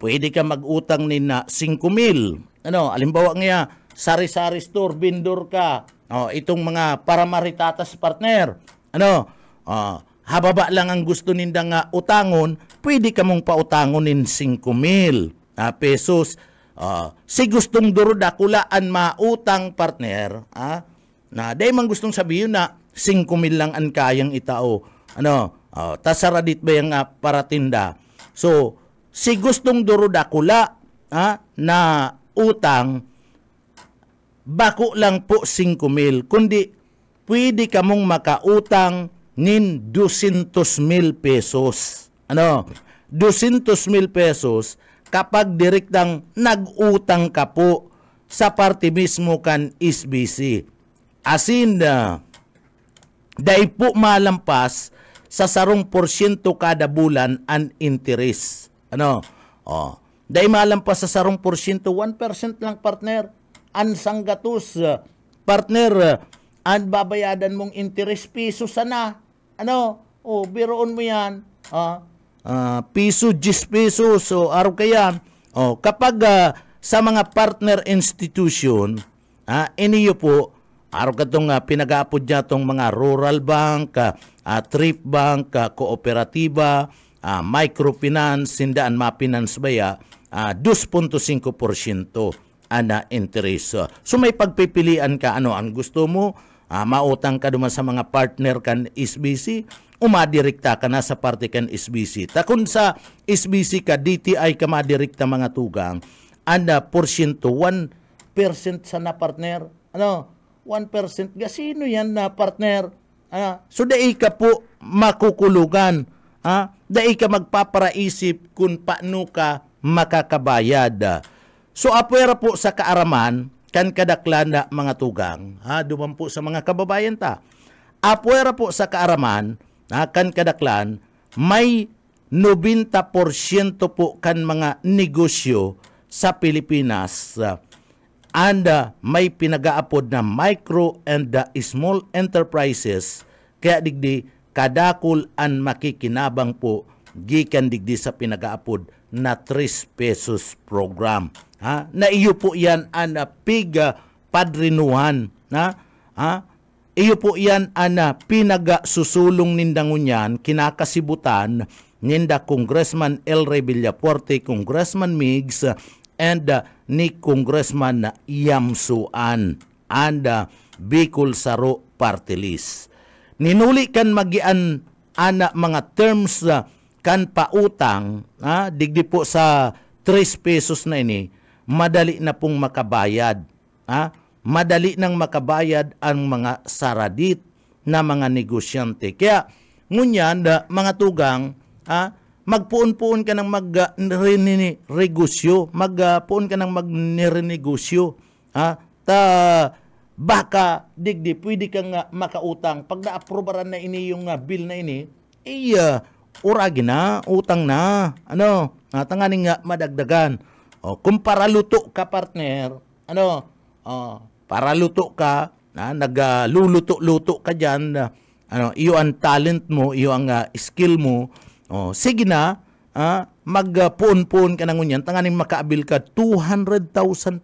pwede ka magutang ni na 5,000 ano alimbawa nga sari-sari store vendor ka oh itong mga paramaritatas partner ano Uh, hababa lang ang gusto ninda nga utangon, pwede ka mong pautangonin 5 mil uh, pesos. Uh, si gustong duro da kulaan mautang partner, uh, na day man gustong sabihin na 5 mil lang ang kayang itao. Ano, uh, tasaradit ba yung uh, paratinda? So, si gustong duro da kula uh, na utang, bako lang po 5 mil, kundi pwede ka mong makautang nin 200,000 pesos. Ano? 200,000 pesos kapag direktang nagutang ka po sa parte mismo kan SBC. As in, uh, po malampas sa sarong porsyento kada bulan ang interest. Ano? Oh. Dahil malampas sa sarong porsyento, 1% lang partner. Ansang gatos, ah, partner, uh, ang babayadan mong interest piso sana. Ano? Oh, biroon mo yan. Ah, uh, piso, 10 piso. So, araw kaya, Oh, kapag uh, sa mga partner institution, ah, iniyo po, araw ka itong uh, ah, pinag-aapod niya itong mga rural bank, uh, uh, trip bank, uh, kooperatiba, uh, microfinance, sindaan mapinance ba ya, uh, 2.5% ana interest. So may pagpipilian ka ano ang gusto mo, uh, mautang ka duman sa mga partner kan SBC, umadirekta ka na sa party kan SBC. Takon sa SBC ka, DTI ka madirekta mga tugang, anda porsyento, 1% sa na partner. Ano? 1% gasino yan na partner. Ah, so dai ka po makukulugan. Ah, dai ka magpaparaisip kung paano ka makakabayad. So apwera po sa kaaraman, kan kadaklanda mga tugang, ha, duman po sa mga kababayan ta. Apuera po sa kaaraman, ha, kan kadaklan, may 90% po kan mga negosyo sa Pilipinas uh, and uh, may pinagaapod na micro and uh, small enterprises kaya digdi kadakol an makikinabang po gikan digdi sa pinagaapod na 3 pesos program ha? na iyo po yan ana ah, pig ah, padrinuhan na ha? iyo po yan ana ah, pinaga susulong nindangunyan kinakasibutan ninda Congressman El Rey Villaporte, Congressman Migs, and uh, ni Congressman Yamsuan and uh, Bicol Saro Party List. Ninuli kan magian ana mga terms uh, kan pautang, ah, digdi po sa 3 pesos na ini, madali na pong makabayad. Ha? Madali nang makabayad ang mga saradit na mga negosyante. Kaya ngunyan, da, mga tugang, ha? magpuon-puon ka ng mag-renegosyo, magpuon ka ng mag-renegosyo. Ha? Ta, baka, digdi, pwede kang uh, makautang. Pag na-aprobaran na ini yung uh, bill na ini, iya uh, uragi na, utang na, ano, uh, tanganing uh, ah, madagdagan o, oh, kung para luto ka, partner, ano, o, oh, para luto ka, na, nagluluto-luto uh, ka dyan, na, ano, iyo ang talent mo, iyo ang uh, skill mo, o, oh, sige na, ah, magpuon-puon uh, ka na ngunyan, tanganing makaabil ka, 200,000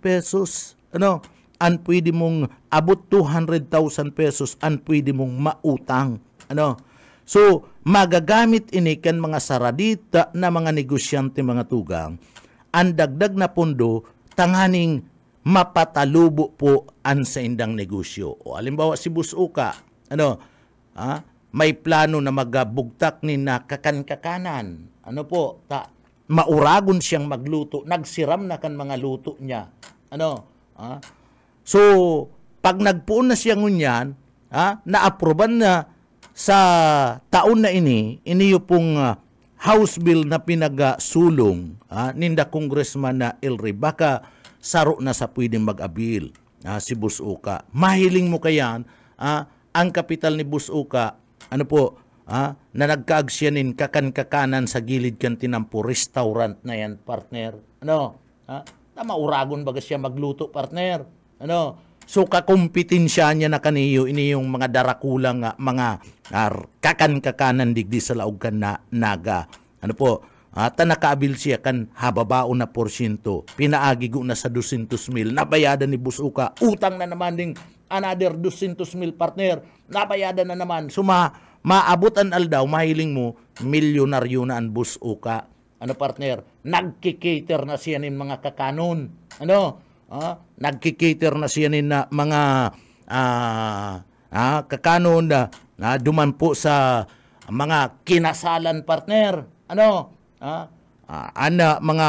pesos, ano, an pwede mong abot 200,000 pesos an pwede mong mautang. Ano? So, magagamit ini kan mga saradita na mga negosyante mga tugang ang dagdag na pondo tanganing mapatalubo po ang sa indang negosyo. O alimbawa si Busuka, ano, ha? may plano na magabugtak ni nakakankakanan. Ano po, ta, mauragon siyang magluto, nagsiram na kan mga luto niya. Ano, ha? So, pag nagpuon na siya ngunyan, ha, naaproban na sa taon na ini, iniyo pong uh, House Bill na pinagasulong ah, ninda Congressman na El Ribaca saro na sa pwedeng mag-abil ah, si Busuka. Mahiling mo kayan ah, ang kapital ni Busuka ano po ha, na nagkaagsyanin kakan-kakanan sa gilid kan tinampo restaurant na yan partner. Ano? Ah, tama uragon baga siya magluto partner. Ano? So kakumpetensya niya na kaniyo ini yung mga darakulang nga mga ar, ah, kakan kakanan digdi sa laog kan na naga. Ano po? Uh, ah, tanakaabil siya kan hababao na porsyento. Pinaagigo na sa 200 mil. Nabayada ni Busuka. Utang na naman ding another 200 mil partner. Nabayada na naman. Suma, maabot an aldaw, mahiling mo, milyonaryo na ang Busuka. Ano partner? Nagkikater na siya ng mga kakanon. Ano? ah, nagkikater na siya ni na mga ah, ah, kakanon na ah, duman po sa mga kinasalan partner. Ano? Ah, ah, ana mga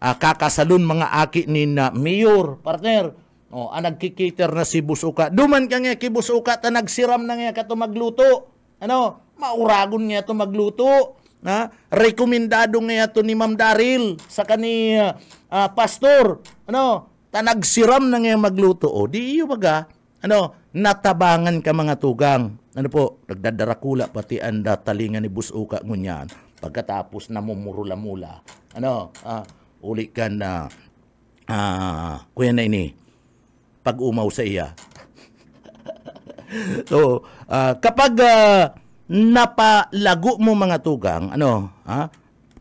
ah, kakasalon mga aki ni na mayor partner. O, oh, ah, nagkikater na si Busuka. Duman ka nga ki Busuka ta nagsiram na nga kato magluto. Ano? Mauragon nga to magluto. Na rekomendado nga to ni Ma'am Daril sa kani uh, pastor. Ano? tanagsiram na ngayon magluto, o di iyo baga, ano, natabangan ka mga tugang. Ano po, nagdadarakula pati ang datalingan ni Busuka ngunyan. Pagkatapos namumurula-mula, ano, uh, uli ka na, uh, kuya na ini, pag umaw sa iya. <laughs> so, uh, kapag uh, napalago mo mga tugang, ano, ha?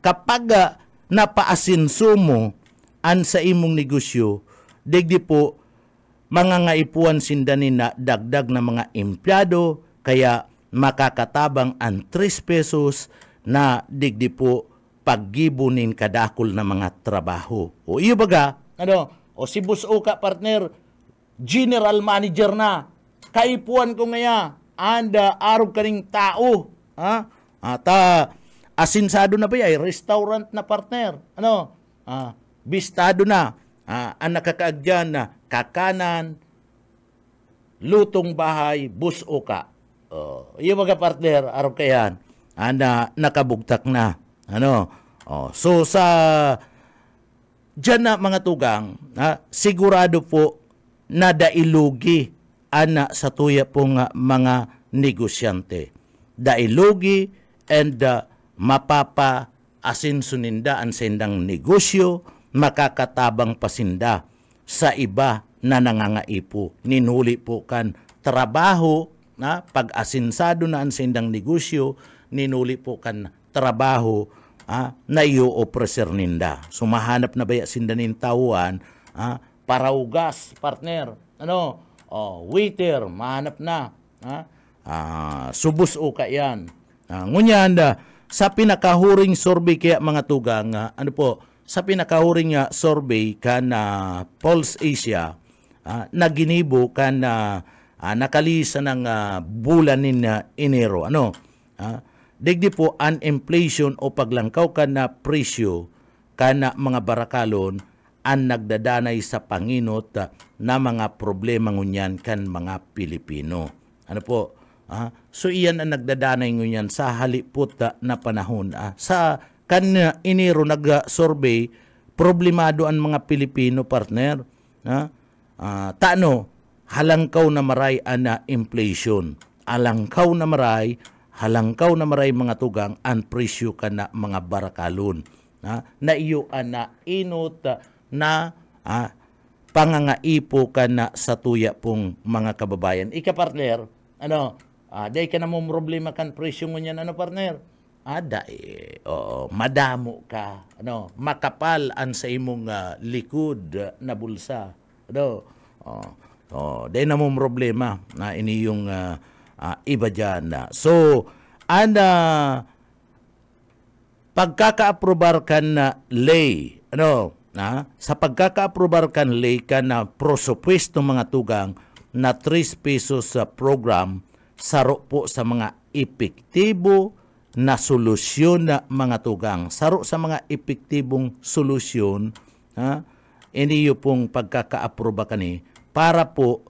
kapag uh, napaasinso mo an sa imong negosyo, digdi po mangangaipuan sindanin na dagdag na mga empleyado kaya makakatabang ang 3 pesos na digdi po paggibunin kadakol ng mga trabaho. O iyo baga, ano, o si Busuka partner, general manager na, kaipuan ko ngaya, anda arog kaning tao, ha? At ah, asinsado na ba yan? Restaurant na partner. Ano? Ah, bistado na uh, ang nakakaagyan na kakanan, lutong bahay, bus o ka. Oh, yung mga partner, araw kayan, ah, na, nakabugtak na. Ano? Oh, so sa dyan na mga tugang, ah, sigurado po na nadailugi ana sa tuya pong mga negosyante. Dailugi and uh, ah, mapapa asinsuninda ang sendang negosyo, makakatabang pasinda sa iba na nangangaipo. Ninuli po kan trabaho, na pag-asinsado na ang sindang negosyo, ninuli po kan trabaho ah, na iyo opreser ninda. Sumahanap na ba sinda nin tawuan, ah, paraugas, partner, ano, oh, waiter, mahanap na. Ah, ah, subos o kayan. Ah, ngunyanda, sa pinakahuring survey kaya mga tugang, ah, ano po, sa pinakauring nga survey kan na uh, Pulse Asia uh, na ginibo kan na uh, uh, nakalisa ng uh, bulan ni uh, Enero ano uh, digdi po an inflation o paglangkaw kan na presyo kan na mga barakalon ang nagdadanay sa panginot uh, na mga problema ngunyan kan mga Pilipino. Ano po? Ah, so iyan ang nagdadanay ngunyan sa haliput uh, na panahon ah, sa kanya iniro nag-survey, problemado ang mga Pilipino partner. Na? Uh, ah, tano, halangkaw na maray ana inflation. Alangkaw na maray, halangkaw na maray mga tugang, ang presyo ka na mga barakalon. Na, na iyo ana inot na ah, pangangaipo ka na sa tuya pong mga kababayan. Ika partner, ano, ah, day ka na mong problema kan presyo mo niyan, ano partner? ada eh, oo, madamo ka ano makapal an sa imong uh, likod uh, na bulsa do ano? oh oh day na mo problema na ini yung uh, uh, iba diyan uh. so ana uh, pagkakaaprobar kan na uh, lay ano na sa sa pagkakaaprobar kan lay kan na uh, mga tugang na 3 pesos sa program saro po sa mga epektibo na solusyon na mga tugang. Saro sa mga epektibong solusyon, ha, iniyo pong pagkakaaproba kani para po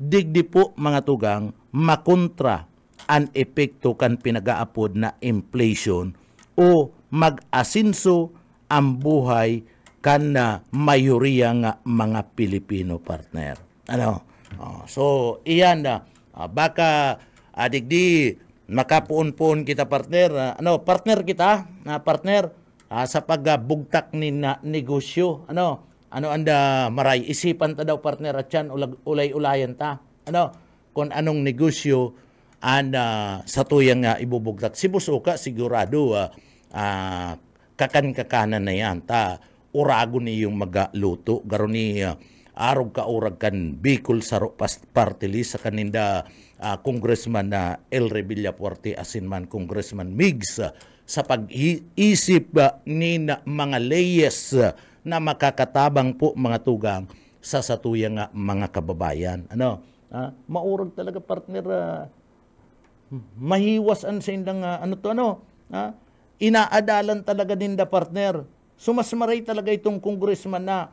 digdi po mga tugang makontra ang epekto kan pinagaapod na inflation o mag-asinso ang buhay kan na mayoriya nga mga Pilipino partner. Ano? Oh, so, iyan na. Ah, baka adigdi ah, makapuon puon kita partner, ah, ano, partner kita, na ah, partner uh, sa pagbugtak ni na, negosyo, ano, ano anda maray isipan ta daw partner at yan ulay-ulayan ta. Ano, kung anong negosyo an uh, sa tuyang uh, ibubugtak. Si Busuka sigurado uh, uh, kakan-kakanan na yan ta urago ni yung magaluto garo ni uh, arog ka urag kan Bicol sa party list sa kaninda uh, Congressman uh, ah, Elre asin man Congressman Migs uh, ah, sa pag-iisip uh, ni na mga leyes uh, na makakatabang po mga tugang sa satuyang uh, mga kababayan. Ano? Uh, maurag talaga partner uh, mahiwas ang sa indang uh, ano to ano uh, inaadalan talaga din da partner sumasmaray talaga itong congressman na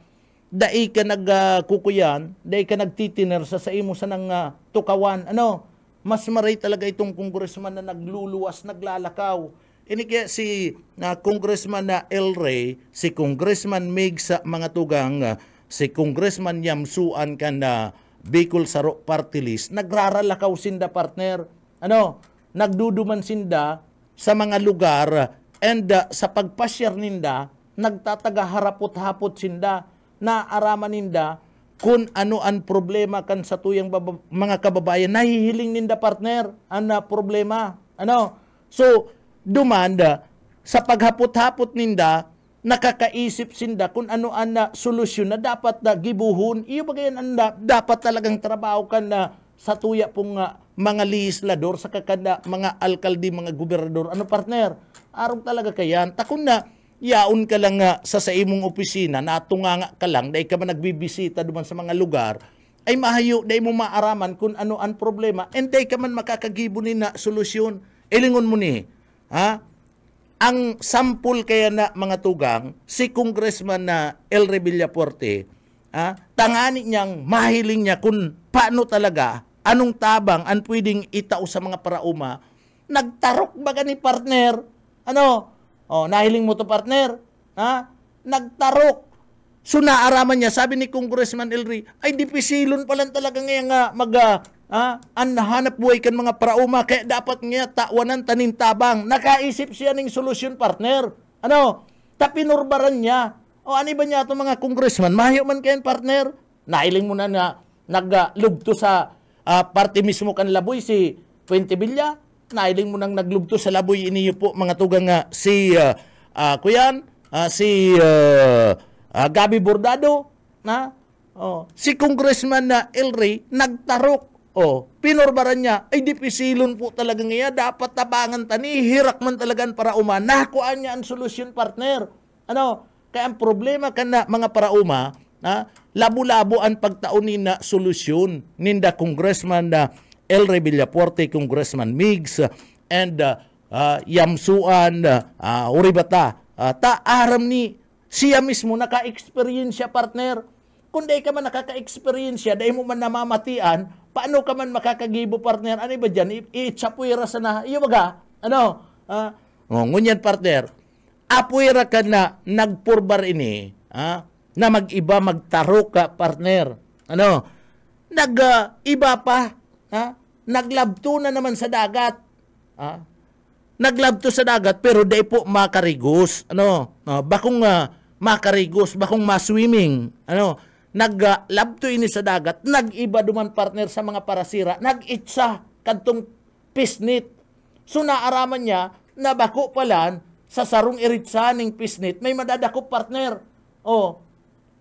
dai ka nagkukuyan, uh, dai ka nagtitiner sa sa imo sa nang uh, tukawan. Ano? Mas maray talaga itong congressman na nagluluwas, naglalakaw. Ini kaya si uh, congressman na El Rey, si congressman Mig sa mga tugang, uh, si congressman Yamsuan ka na Bicol Saro Party List, nagraralakaw sinda partner. Ano? Nagduduman sinda sa mga lugar and uh, sa pagpasyar ninda, nagtatagaharapot-hapot sinda na araman ninda kun ano an problema kan sa tuyang baba, mga kababayan. Nahihiling ninda partner ang problema. Ano? So, dumanda sa paghapot-hapot ninda, nakakaisip sinda kun ano an na solusyon na dapat na gibuhon. Iyo bagayan anda dapat talagang trabaho kan na sa tuya pong uh, mga legislador, sa kakanda, mga alkaldi, mga gobernador. Ano partner? Arong talaga kayan. Takon na, yaon ka lang nga sa sa imong opisina, natunganga ka lang, dahil ka man nagbibisita duman sa mga lugar, ay mahayo, dahil mo maaraman kung ano ang problema, and dahil ka man makakagibo ni na solusyon. Ilingon mo ni, ha? Ang sample kaya na mga tugang, si Congressman na El Revillaporte, ha? tangani niyang, mahiling niya kung paano talaga, anong tabang an pwedeng itao sa mga parauma, nagtarok ba ni partner? Ano? Oh, nahiling mo to partner. Ha? Nagtarok. So naaraman niya, sabi ni Congressman Elri, ay dipisilon pa lang talaga ngayon nga mag uh, ah, ang nahanap buhay kan mga prauma kaya dapat niya tawanan tanin tabang. Nakaisip siya ng solusyon partner. Ano? Tapinurbaran niya. O ano ba niya itong mga congressman? Mahiyo man kayan partner. Nahiling mo na na naglubto sa uh, party mismo kan laboy si 20 Villa nailing mo nang naglugto sa laboy iniyo po mga tugang uh, si uh, uh, Kuyan, uh, si uh, uh, Gabi Bordado, na oh, si Congressman na uh, Elry nagtarok Oh, pinorbaran niya, ay dipisilon po talaga niya. Dapat tabangan tani, hirak man talaga para uma. Nakuan niya ang solution partner. Ano? Kaya ang problema ka na mga parauma, na labo-labo ang pagtaunin na solusyon ninda congressman na uh, Elre Villaporte, Congressman Migs, and uh, uh, Yamsuan, uh, Uribata. Uh, taaram ni siya mismo naka-experience partner. Kung di ka man nakaka-experience dahil mo man namamatian, paano ka man makakagibo, partner? Ano ba dyan? Itsapuira sa na. Iyo ba Ano? Uh, oh, ngunyan, partner. Apuira ka na nagpurbar ini, ha? Ah, na mag-iba, magtaro ka, partner. Ano? Nag-iba ah, uh, pa Ha? Naglabto na naman sa dagat. Ha? Naglabto sa dagat pero dai po makarigos. Ano? Uh, bakong uh, makarigos, bakong ma-swimming. Ano? Naglabto uh, ini sa dagat, nagiba duman partner sa mga parasira, nagitsa kadtong pisnit. So naaraman niya na bako palan sa sarong iritsa ning pisnit, may madadakop partner. Oh,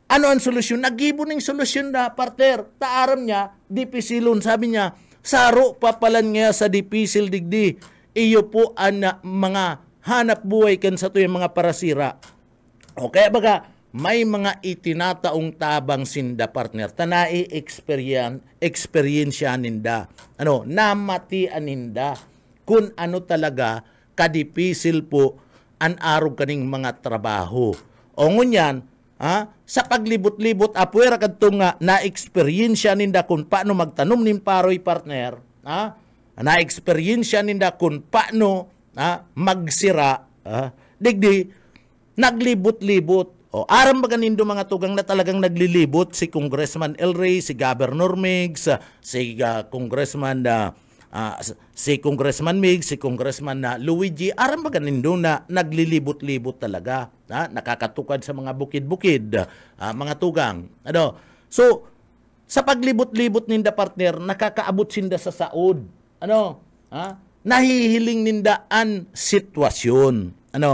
ano ang solusyon? Nagibon ng solusyon na, partner. Taaram niya, dipisilon. Sabi niya, saro papalan niya sa dipisil digdi. Iyo po ang ah, mga hanap buhay kan sa tuyong mga parasira. Okay, kaya baga, may mga itinataong tabang sinda partner. Tanai experience, experiensya ninda. Ano, namati aninda. Kung ano talaga, kadipisil po ang arog kaning mga trabaho. O ngunyan, Ha? Sa paglibot-libot, apuera kadtong nga na experience ninda kun paano magtanom nin paroy partner. Ha? na experience ninda kun paano ha? magsira. Ha? Digdi, naglibot-libot. O, aram ba ganindo mga tugang na talagang naglilibot si Congressman El si Governor Miggs, si uh, Congressman uh, uh, si Congressman Mig, si Congressman na Luigi, aram ba ganindun na naglilibot-libot talaga, ha? nakakatukad sa mga bukid-bukid, uh, mga tugang. Ano? So, sa paglibot-libot ninda partner, nakakaabot sinda sa saod. Ano? Ha? Nahihiling ninda ang sitwasyon. Ano?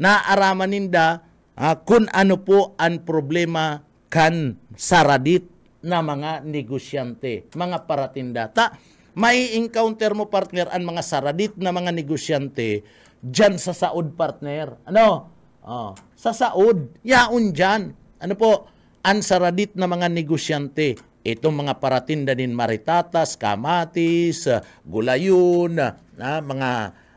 Naaraman ninda uh, kung ano po ang problema kan saradit na mga negosyante, mga paratinda. Ta, may encounter mo partner ang mga saradit na mga negosyante dyan sa Saud partner. Ano? Oh, sa Saud, yaon dyan. Ano po? Ang saradit na mga negosyante. Itong mga paratinda din maritatas, kamatis, gulayun, na, mga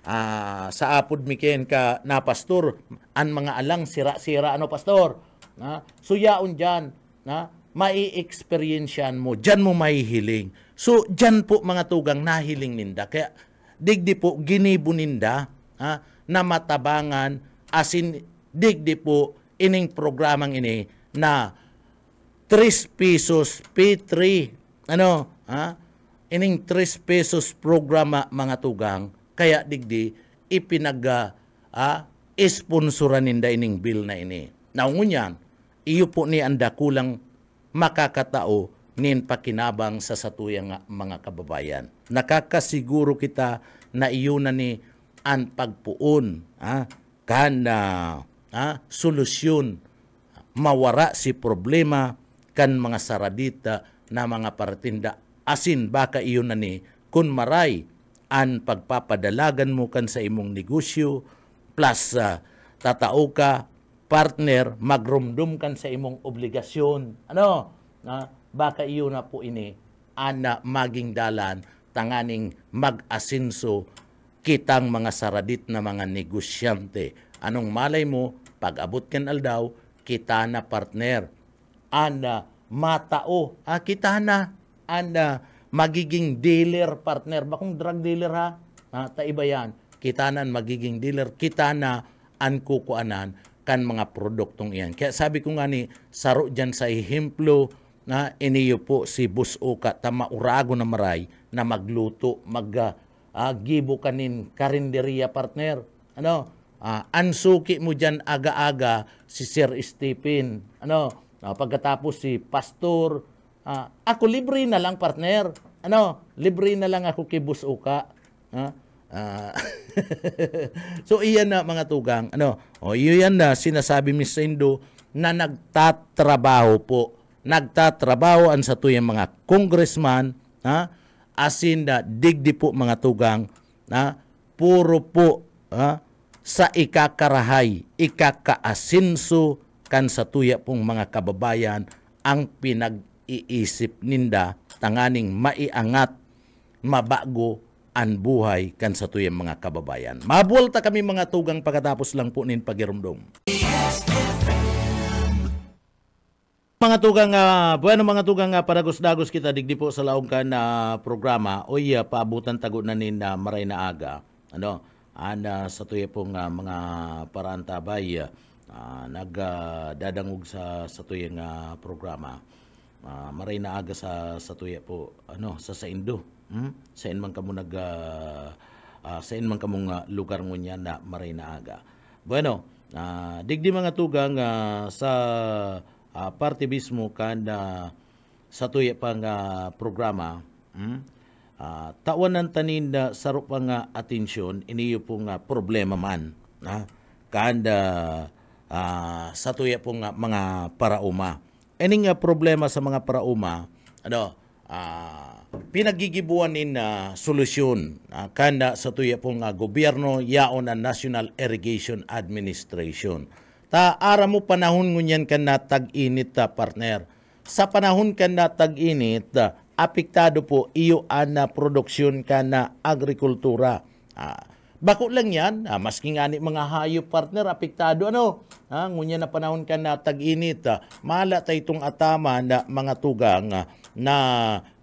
uh, sa apod miken ka na pastor, ang mga alang sira-sira ano pastor. Na, so yaon dyan. Na, mai experience mo, dyan mo may hiling. So, dyan po mga tugang nahiling ninda. Kaya, digdi po, ginibo ninda ha, na matabangan as in, digdi po, ining programang ini na 3 pesos P3 ano ha ining 3 pesos programa mga tugang kaya digdi ipinaga ah, ha, isponsoran ninda ining bill na ini naungunyan iyo po ni anda kulang makakatao nin pakinabang sa satuyang mga kababayan. Nakakasiguro kita na iyon na ni ang pagpuon ah, kana ah, solusyon mawara si problema kan mga saradita na mga partinda asin baka iyon na ni kun maray an pagpapadalagan mo kan sa imong negosyo plus uh, tatao ka partner magrumdum kan sa imong obligasyon ano na ah, baka iyo na po ini ana maging dalan tanganing mag-asinso kitang mga saradit na mga negosyante. Anong malay mo, pag-abot ken aldaw, kita na partner. Ana matao, ha, kita na, ana magiging dealer partner. Bakong drug dealer ha? Ah, taiba yan. Kita na magiging dealer, kita na ankukuanan kan mga produktong iyan. Kaya sabi ko nga ni, saro dyan sa ehemplo, na iniyo po si Busuka tamaurago na maray na magluto, maggibo ah, ah, uh, kanin karinderiya partner. Ano? Uh, ansuki mo diyan aga-aga si Sir Stephen. Ano? Uh, pagkatapos si Pastor. Uh, ako libre na lang partner. Ano? Libre na lang ako kay Busuka. Huh? Uh, <laughs> so iyan na mga tugang ano o iyan na sinasabi Miss Indo na nagtatrabaho po nagtatrabahoan sa tuyang mga congressman ha, asin na digdi po mga tugang na puro po ha, sa ikakarahay, ikakaasinso kan sa tuya pong mga kababayan ang pinag-iisip ninda tanganing maiangat, mabago ang buhay kan sa tuyang mga kababayan. Mabulta kami mga tugang pagkatapos lang po nin pagirumdong. Yes, mga tugang uh, bueno mga tugang uh, paragos-dagos kita digdi po sa laong ka na uh, programa oy uh, ah, paabutan tago na ni uh, maray na aga ano an uh, sa tuya pong uh, mga paraan tabay uh, nagdadangog uh, sa sa tuyang uh, programa uh, maray na aga sa sa tuya po ano sa sa Indo hmm? sa man kamo nag uh, uh, sa man kamong uh, lugar ngunya na maray na aga bueno uh, digdi mga tugang uh, sa uh, parte mismo kada sa tuya pang uh, programa hmm? uh, tawan ng tanin sa sarup pang uh, atensyon iniyo pong uh, problema man na kada uh, sa tuya pong uh, mga parauma Ini ano nga problema sa mga parauma ano uh, pinagigibuan in uh, solusyon uh, kanda sa tuya pong uh, gobyerno yaon ang National Irrigation Administration Ta ara mo panahon ngunyan kan natag-init ta partner. Sa panahon kan natag-init, apektado po iyo ana produksyon ka na agrikultura. Ah, bako lang yan, ah, maski nga ni mga hayop partner, apektado ano, ah, ngunya na panahon ka na tag-init, ah, mala tayo itong atama na mga tugang ah, na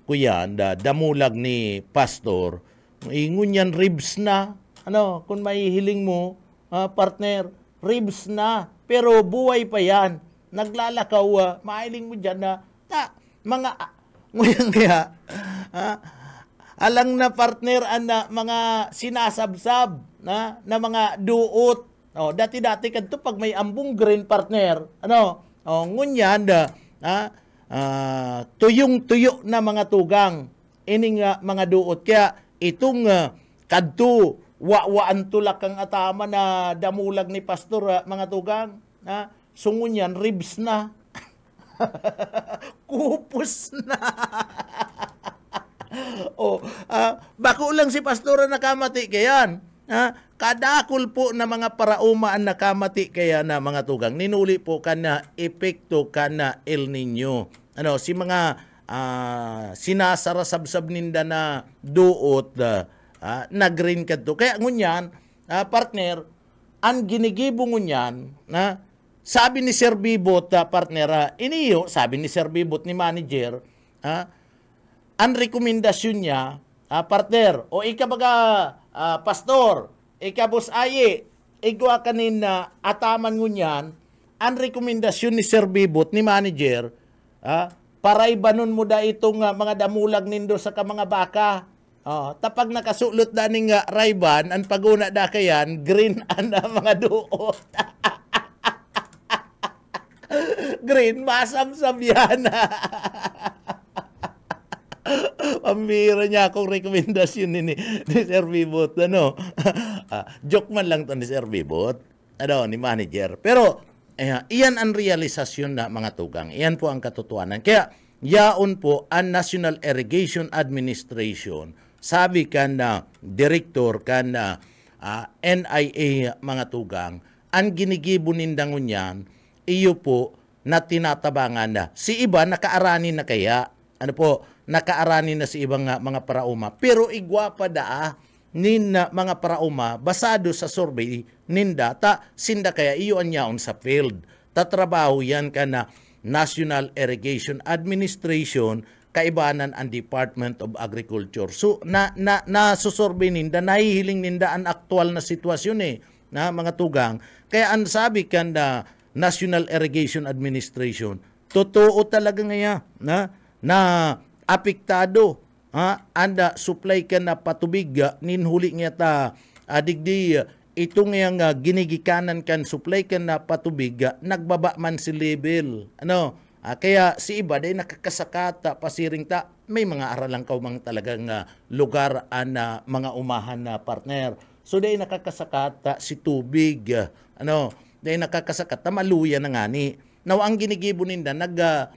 kuyan, da, damulag ni pastor, ingunyan eh, ribs na, ano, kung may hiling mo, ah, partner, ribs na, pero buhay pa yan. Naglalakaw, uh, ah, mailing mo dyan na, ta, mga, uh, nguyan kaya, ha? alang na partner ang uh, mga sinasabsab na, na mga duot. Oh, dati-dati kadto pag may ambong green partner, ano, oh, ngunyan, uh, uh, uh, tuyong-tuyo na mga tugang, ining uh, mga duot. Kaya itong uh, kadto wa waan tulak ang atama na damulag ni pastor ah, mga tugang ha sungunyan ribs na <laughs> kupos na <laughs> o uh, bako lang si pastor na kamati kayan ha kadakol po na mga parauma ang nakamati kaya na mga tugang ninuli po kana epekto kana El Nino ano si mga uh, sinasarasabsab ninda na duot uh, uh, na green card to. Kaya ngunyan, uh, partner, ang ginigibo ngunyan, na uh, sabi ni Sir Bibot, uh, partner, uh, iniyo, sabi ni Sir Bibot, ni manager, uh, ang rekomendasyon niya, uh, partner, o ikabaga, uh, pastor, ikabos aye, igwa kanina, ataman ngunyan, ang rekomendasyon ni Sir Bibot, ni manager, ah, para ibanon mo da itong uh, mga damulag nindo sa mga baka. Oh, tapag nakasulot na ning uh, Rayban, ang paguna da kayan, green <laughs> ang mga duot. <laughs> green, masam sa biyana. <laughs> Pamira niya akong rekomendasyon ni, ni Sir Bibot. Ano? uh, joke man lang to ni Sir Bibot. Ano, ni manager. Pero, eh, iyan ang realisasyon na mga tugang. Iyan po ang katotohanan. Kaya, yaon po ang National Irrigation Administration sabi kan direktor director kan na uh, ah, NIA mga tugang, ang ginigibon nindangon niyan, iyo po na tinatabangan na. Si iba nakaarani na kaya. Ano po, nakaarani na si ibang uh, mga parauma. Pero igwa pa da ah, nin uh, mga parauma basado sa survey ninda ta sinda kaya iyo anya on sa field. Tatrabaho yan ka National Irrigation Administration kaibanan ang Department of Agriculture. So na na nasusurvey ninda, nahihiling ninda ang aktual na sitwasyon eh na mga tugang. Kaya ang sabi kan na National Irrigation Administration, totoo talaga nga na na apektado ha anda supply kan na patubig ninhuli nga ta adigdi itong yung uh, ginigikanan kan supply kan na patubig, uh, nagbaba man si level. Ano? Ah, kaya si iba dahil nakakasakata, pasiring ta, may mga aralan kaw mang talagang uh, lugar ana ah, uh, mga umahan na uh, partner. So dahil nakakasakata si tubig, uh, ano, dahil nakakasakata maluya na nga ni. Now ang ginigibo ninda, nag uh,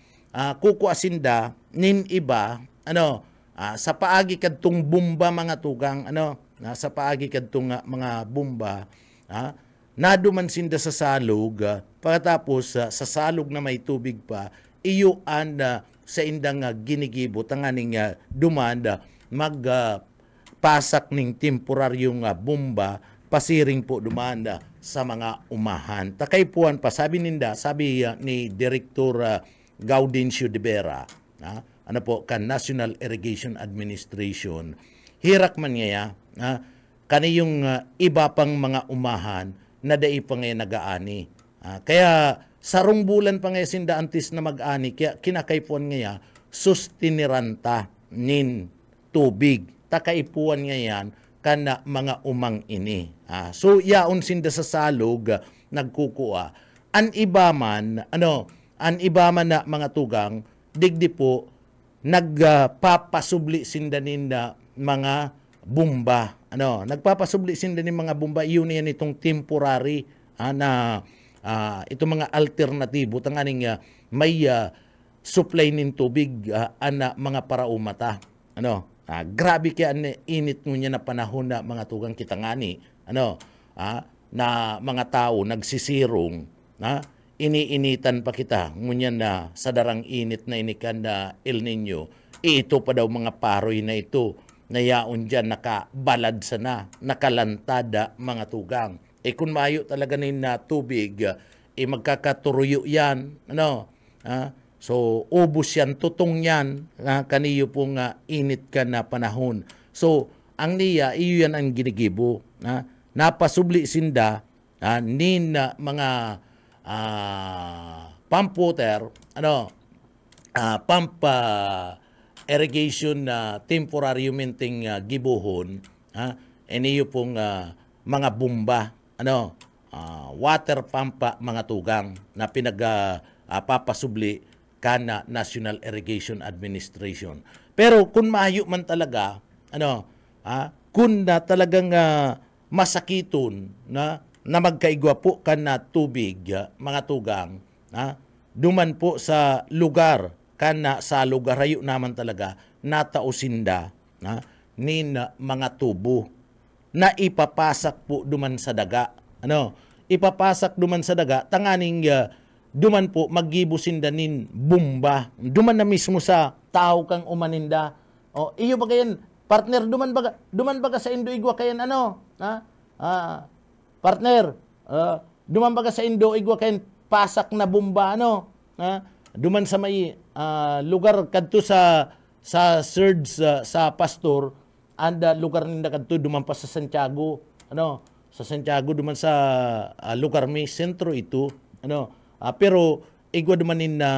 kukuasinda nin iba, ano, uh, sa paagi kadtong bumba mga tugang, ano, na sa paagi kadtong uh, mga bumba, ha, uh, naduman sinda sa salog, uh, Pagkatapos, uh, sa salog na may tubig pa, iyo an uh, ah, sa indang uh, ginigibot ang aning uh, ah, duman uh, mag uh, pasak ning temporaryong uh, bomba pasiring po dumanda sa mga umahan. Takay puan pa, sabi ninda, sabi uh, ni Direktor uh, Gaudencio de Vera, uh, ano po, kan National Irrigation Administration, hirak man niya, uh, kaniyong uh, iba pang mga umahan na dai pa ngayon nagaani Ah, kaya sarong bulan pa ngayon sinda antes na mag-ani, kaya kinakaipuan ngaya, sustiniranta nin tubig. Takaipuan ngayan kana mga umang ini. Ah, so, yaon sinda sa salog, nagkukuha. An iba man, ano, an iba man na mga tugang, digdi po, nagpapasubli uh, sinda ninda mga bumba. Ano, nagpapasubli sinda ni mga bumba, iyon yan itong temporary ah, na uh, itong mga alternatibo, tanganing uh, ah, may uh, supply nin tubig uh, ana mga para umata Ano? Uh, grabe kaya an init ngunya na panahon na mga tugang kitangani. Ano? Uh, na mga tao nagsisirong na uh, iniinitan pa kita ngunya na sa darang init na inikan na El Nino. Ito pa daw mga paroy na ito nayaon dyan nakabalad sa na nakalantada mga tugang eh kung maayo talaga nin na tubig, eh magkakaturuyo yan. Ano? Ha? so, ubos yan, tutong yan, ah, kaniyo pong ah, init ka na panahon. So, ang niya, iyo yan ang ginigibo. Ah, napasubli sinda ah, nin ah, mga ah, pamputer, ano, ah, pump ah, irrigation na ah, temporary minting ah, gibuhon, ha, ah, pong ah, mga bomba ano, uh, water pampa mga tugang na pinagpapasubli ah, ah, uh, uh kana National Irrigation Administration. Pero kung maayo man talaga, ano, ah, kung na talagang uh, masakitun na na magkaigwa po ka na tubig, mga tugang, na duman po sa lugar, kana sa lugar, hayo naman talaga, natausinda, na, nin mga tubo, na ipapasak po duman sa daga. Ano? Ipapasak duman sa daga, tanganing uh, duman po danin bumba. Duman na mismo sa tao kang umaninda. O, iyo ba kayan, partner, duman ba, duman baga sa Indoigwa kayan ano? Ha? Ah, partner, uh, duman baga sa Indoigwa kayan pasak na bumba ano? Ha? Duman sa may uh, lugar kadto sa sa surge uh, sa pastor and uh, lugar ninda kadto duman pa sa Santiago ano sa Santiago duman sa uh, lugar may sentro ito ano uh, pero igwa duman nin na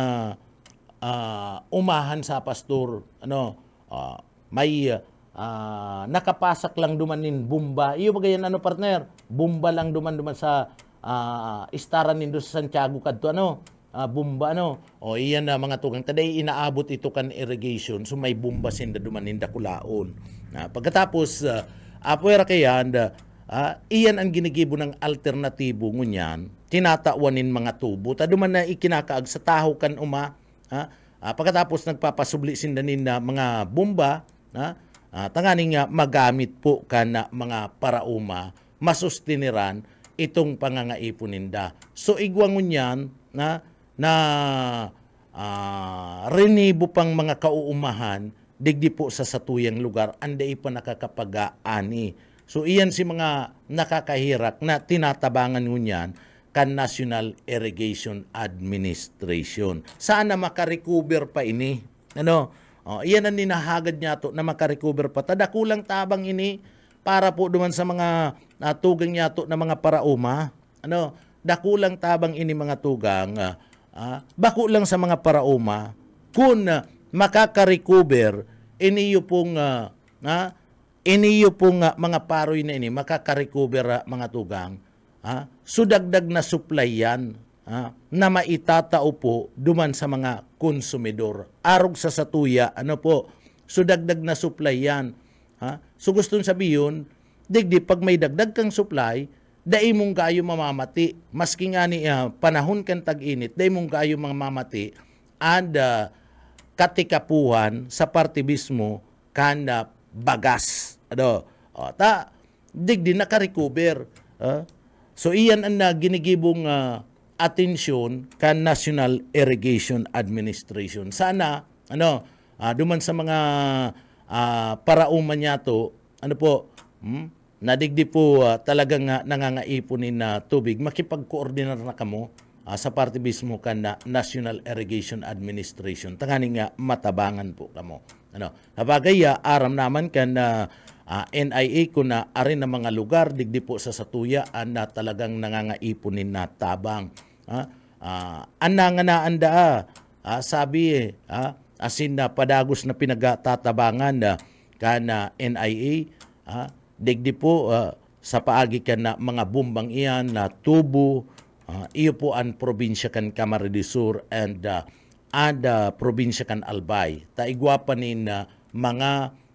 uh, umahan sa pastor ano uh, may uh, nakapasak lang duman nin bomba iyo bagayan ano partner bomba lang duman duman sa uh, istaran nindo sa Santiago kadto ano uh, bumba ano o iyan na mga tugang taday inaabot ito kan irrigation so may bumba sinda da kulaon na uh, pagkatapos uh, ah, apuera kaya and uh, iyan ang ginigibo ng alternatibo ngunyan tinatawanin mga tubo ta duman na ikinakaag sa taho kan uma uh, uh, pagkatapos nagpapasubli sinda ninda mga bumba na uh, tanganing uh, magamit po kan uh, mga parauma masustiniran itong pangangaipon ninda. So igwangon yan na na uh, renibo pang mga kauumahan digdi po sa satuyang lugar anday pa nakakapagaani. So iyan si mga nakakahirak na tinatabangan ngunyan kan National Irrigation Administration. Sana makarecover pa ini. Ano? Oh, iyan ang ninahagad niya to na makarecover pa. Tada kulang tabang ini para po duman sa mga uh, tugang niya to na mga parauma. Ano? Dakulang tabang ini mga tugang uh, Ah, bako lang sa mga parauma kung ah, makaka-recover iniyo pong uh, ah, na iniyo pong uh, mga paroy na ini makaka-recover uh, mga tugang ha sudagdag na supply yan ah, na maitatao po duman sa mga konsumidor arog sa satuya ano po sudagdag na supply yan ha so gusto sabihin digdi pag may dagdag kang supply dai mong kayo mamamati. Maski nga ni uh, panahon kan tag-init, day mong kayo mamamati. And uh, katikapuhan sa partibismo kanda bagas. Ano? O, ta, digdi nakarecover. Uh, so iyan ang uh, ginigibong uh, atensyon kan National Irrigation Administration. Sana ano uh, duman sa mga uh, parauman niya to, ano po, hmm? nadigdi po uh, talagang uh, nangangaipunin na uh, tubig, makipag-coordinar na kamo uh, sa party mismo ka na National Irrigation Administration. Tanganing nga matabangan po kamo. Ano, habagay uh, aram naman kan na uh, NIA ko na arin ng mga lugar digdi po sa Satuya uh, na talagang nangangaiponin na tabang. Uh, uh, anang na anda uh, sabi eh, uh, asin na padagos na pinagtatabangan uh, kan uh, NIA uh, digdi po uh, sa paagi ka na mga bumbang iyan na tubo, uh, iyo po ang probinsya kan Camarines Sur and uh, ah, ada probinsya kan Albay. Taigwapa nin uh, mga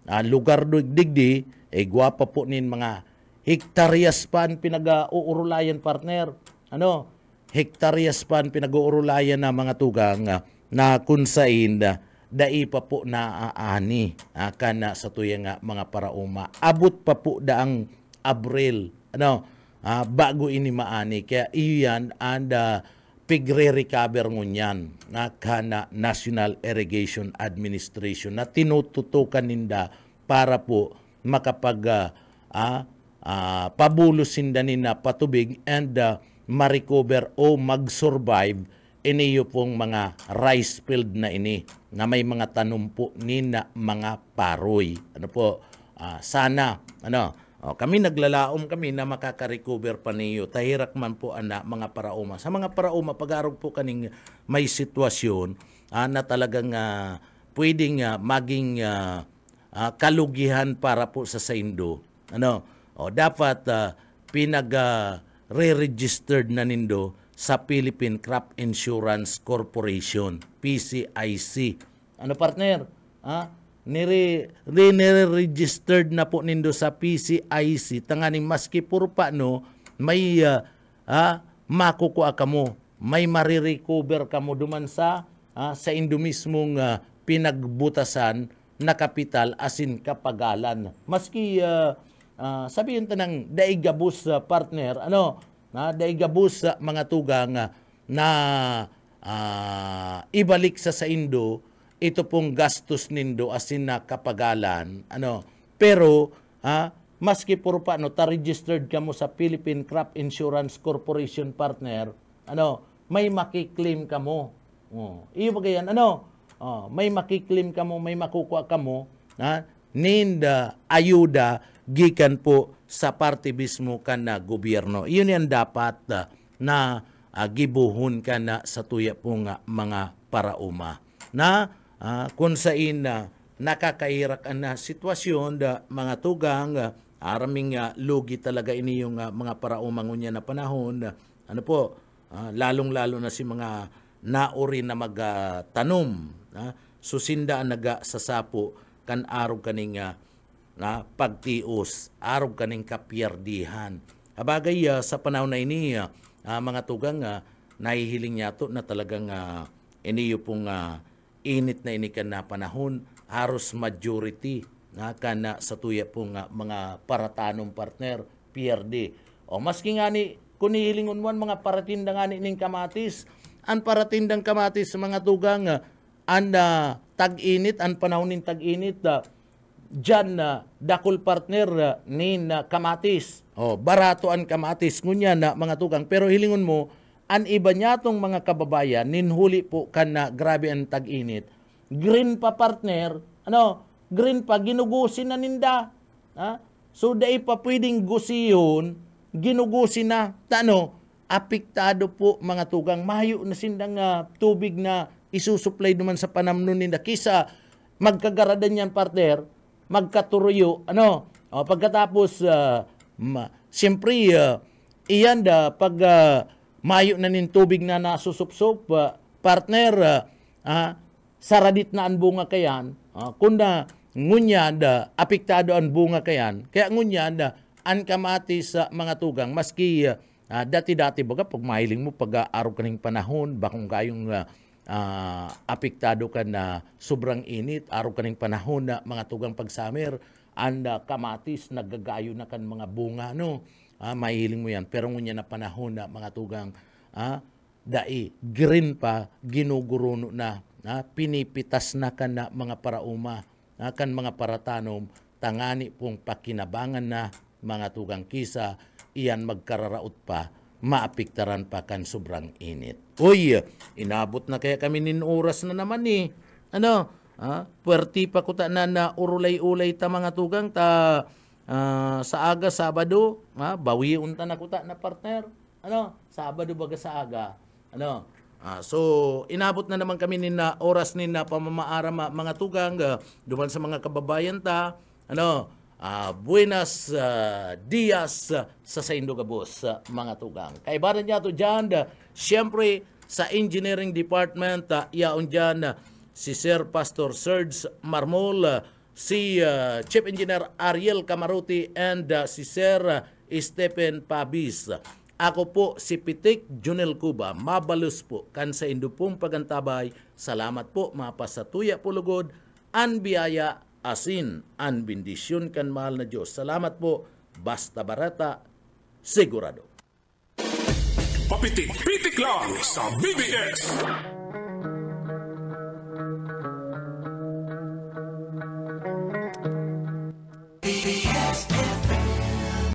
uh, lugar digdi, igwapa po nin mga hektaryas pa ang pinag-uurulayan partner. Ano? Hektaryas pa ang pinag-uurulayan na mga tugang uh, na kunsain uh, dai pa po naaani akan ah, na sa tuya nga mga parauma abot pa po da ang Abril ano uh, bago ini maani kaya iyan and uh, ah, pigre-recover ngunyan na kana National Irrigation Administration na tinututukan ninda para po makapag uh, uh, uh, pabulusin na nina patubig and uh, ma-recover o mag-survive iniyo pong mga rice field na ini na may mga tanom po ni na mga paroy. Ano po, uh, sana, ano, oh, kami naglalaom kami na makaka-recover pa niyo. Tahirak man po ana mga parauma. Sa mga parauma, pag-arog po kaning may sitwasyon uh, na talagang uh, pwedeng uh, maging uh, uh, kalugihan para po sa saindo. Ano, oh, dapat uh, pinag-re-registered uh, na nindo sa Philippine Crop Insurance Corporation, PCIC. Ano partner? Ha? Nire, nire-registered na po nindo sa PCIC. Tangani, maski puro pa no, may uh, ha, makukuha ka mo. May marirecover ka mo duman sa, ha, sa indo mismong uh, pinagbutasan na kapital asin kapagalan. Maski uh, uh, sabihin ta ng daigabus uh, partner, ano, na daigabus sa mga tugang ah, na uh, ibalik sa sa Indo ito pong gastos nindo as na kapagalan ano pero ha ah, maski puro pa no ta registered ka mo sa Philippine Crop Insurance Corporation partner ano may makiklaim ka mo oh iyo ba ano oh, may makiklaim ka mo may makukuha ka mo ha ninda ayuda gikan po sa parte mismo ka na gobyerno. Iyon yan dapat uh, na uh, gibuhon ka na sa tuya pong uh, mga parauma na uh, kung sain uh, nakakairak na sitwasyon da mga tugang uh, araming uh, lugi talaga iniyong uh, mga paraumang unya na panahon uh, ano po uh, lalong-lalo na si mga nauri na magtanom uh, uh, susinda naga sa kan arog kaning uh, na pagtius arog kaning kapierdihan habagay uh, sa panahon na ini uh, mga tugang uh, nahihiling to na talagang uh, iniyo pong uh, init na inikan na panahon aros majority na kana sa tuya pong uh, mga paratanong partner PRD o maski nga ni kunihilingon man mga paratinda nga ni ning kamatis ang paratindang kamatis mga tugang uh, ang uh, tag-init ang panahon ng tag-init uh, Jan na dakol partner uh, ni na kamatis. Oh, barato an kamatis ngunya na mga tugang pero hilingon mo an iba niyatong mga kababayan ninhuli po kan na grabe ang tag-init. Green pa partner, ano, green pa ginugusin na ninda. Ha? So dai pa pwedeng gusiyon, ginugusin na tano apektado po mga tugang mayo na sindang uh, tubig na isusupply naman sa panamnon ninda kisa magkagaradan niyan partner magkaturuyo. Ano? O, pagkatapos, uh, ma, siyempre, uh, iyan da, pag uh, mayo na nin tubig na nasusupsup, uh, partner, uh, uh, saradit na ang bunga kayan, uh, kunda ngunya da, apektado ang bunga kayan, kaya ngunya da, ang kamati sa mga tugang, maski uh, dati-dati baga, pag mahiling mo, pag uh, araw kaning panahon, bakong kayong uh, uh, apektado ka na sobrang init, araw ka ng panahon na mga tugang pagsamer, and uh, kamatis, naggagayo na kan mga bunga, no? Uh, ah, mahiling mo yan. Pero ngunya na panahon na mga tugang uh, dai, green pa, ginuguruno na, uh, pinipitas na kan na mga parauma, uh, kan mga paratanom, tangani pong pakinabangan na mga tugang kisa, iyan magkararaot pa maapiktaran pa kan sobrang init. Uy, inabot na kaya kami nin oras na naman eh. Ano? Ha? Puwerti pa ko ta na na urulay-ulay ta mga tugang ta uh, sa aga Sabado, ha? bawi unta na ko ta na partner. Ano? Sabado baga sa aga. Ano? Ah, so, inabot na naman kami ni na oras ni na pamamaara mga tugang uh, duman sa mga kababayan ta. Ano? Uh, buenas uh, dias uh, sa Saindugabos, uh, mga tugang. Kaibaran niya to dyan, uh, siyempre sa Engineering Department, uh, yaon dyan uh, si Sir Pastor Serge Marmol, uh, si uh, Chief Engineer Ariel Camaruti, and uh, si Sir uh, Stephen Pabis. Ako po si Pitik Junel Cuba, mabalus po, kan sa indupong pagantabay. Salamat po, mapasatuya po lugod, anbiyaya, asin ang bendisyon kan mahal na Dios. Salamat po, basta barata, sigurado. Papitik, pitik lang sa BBS!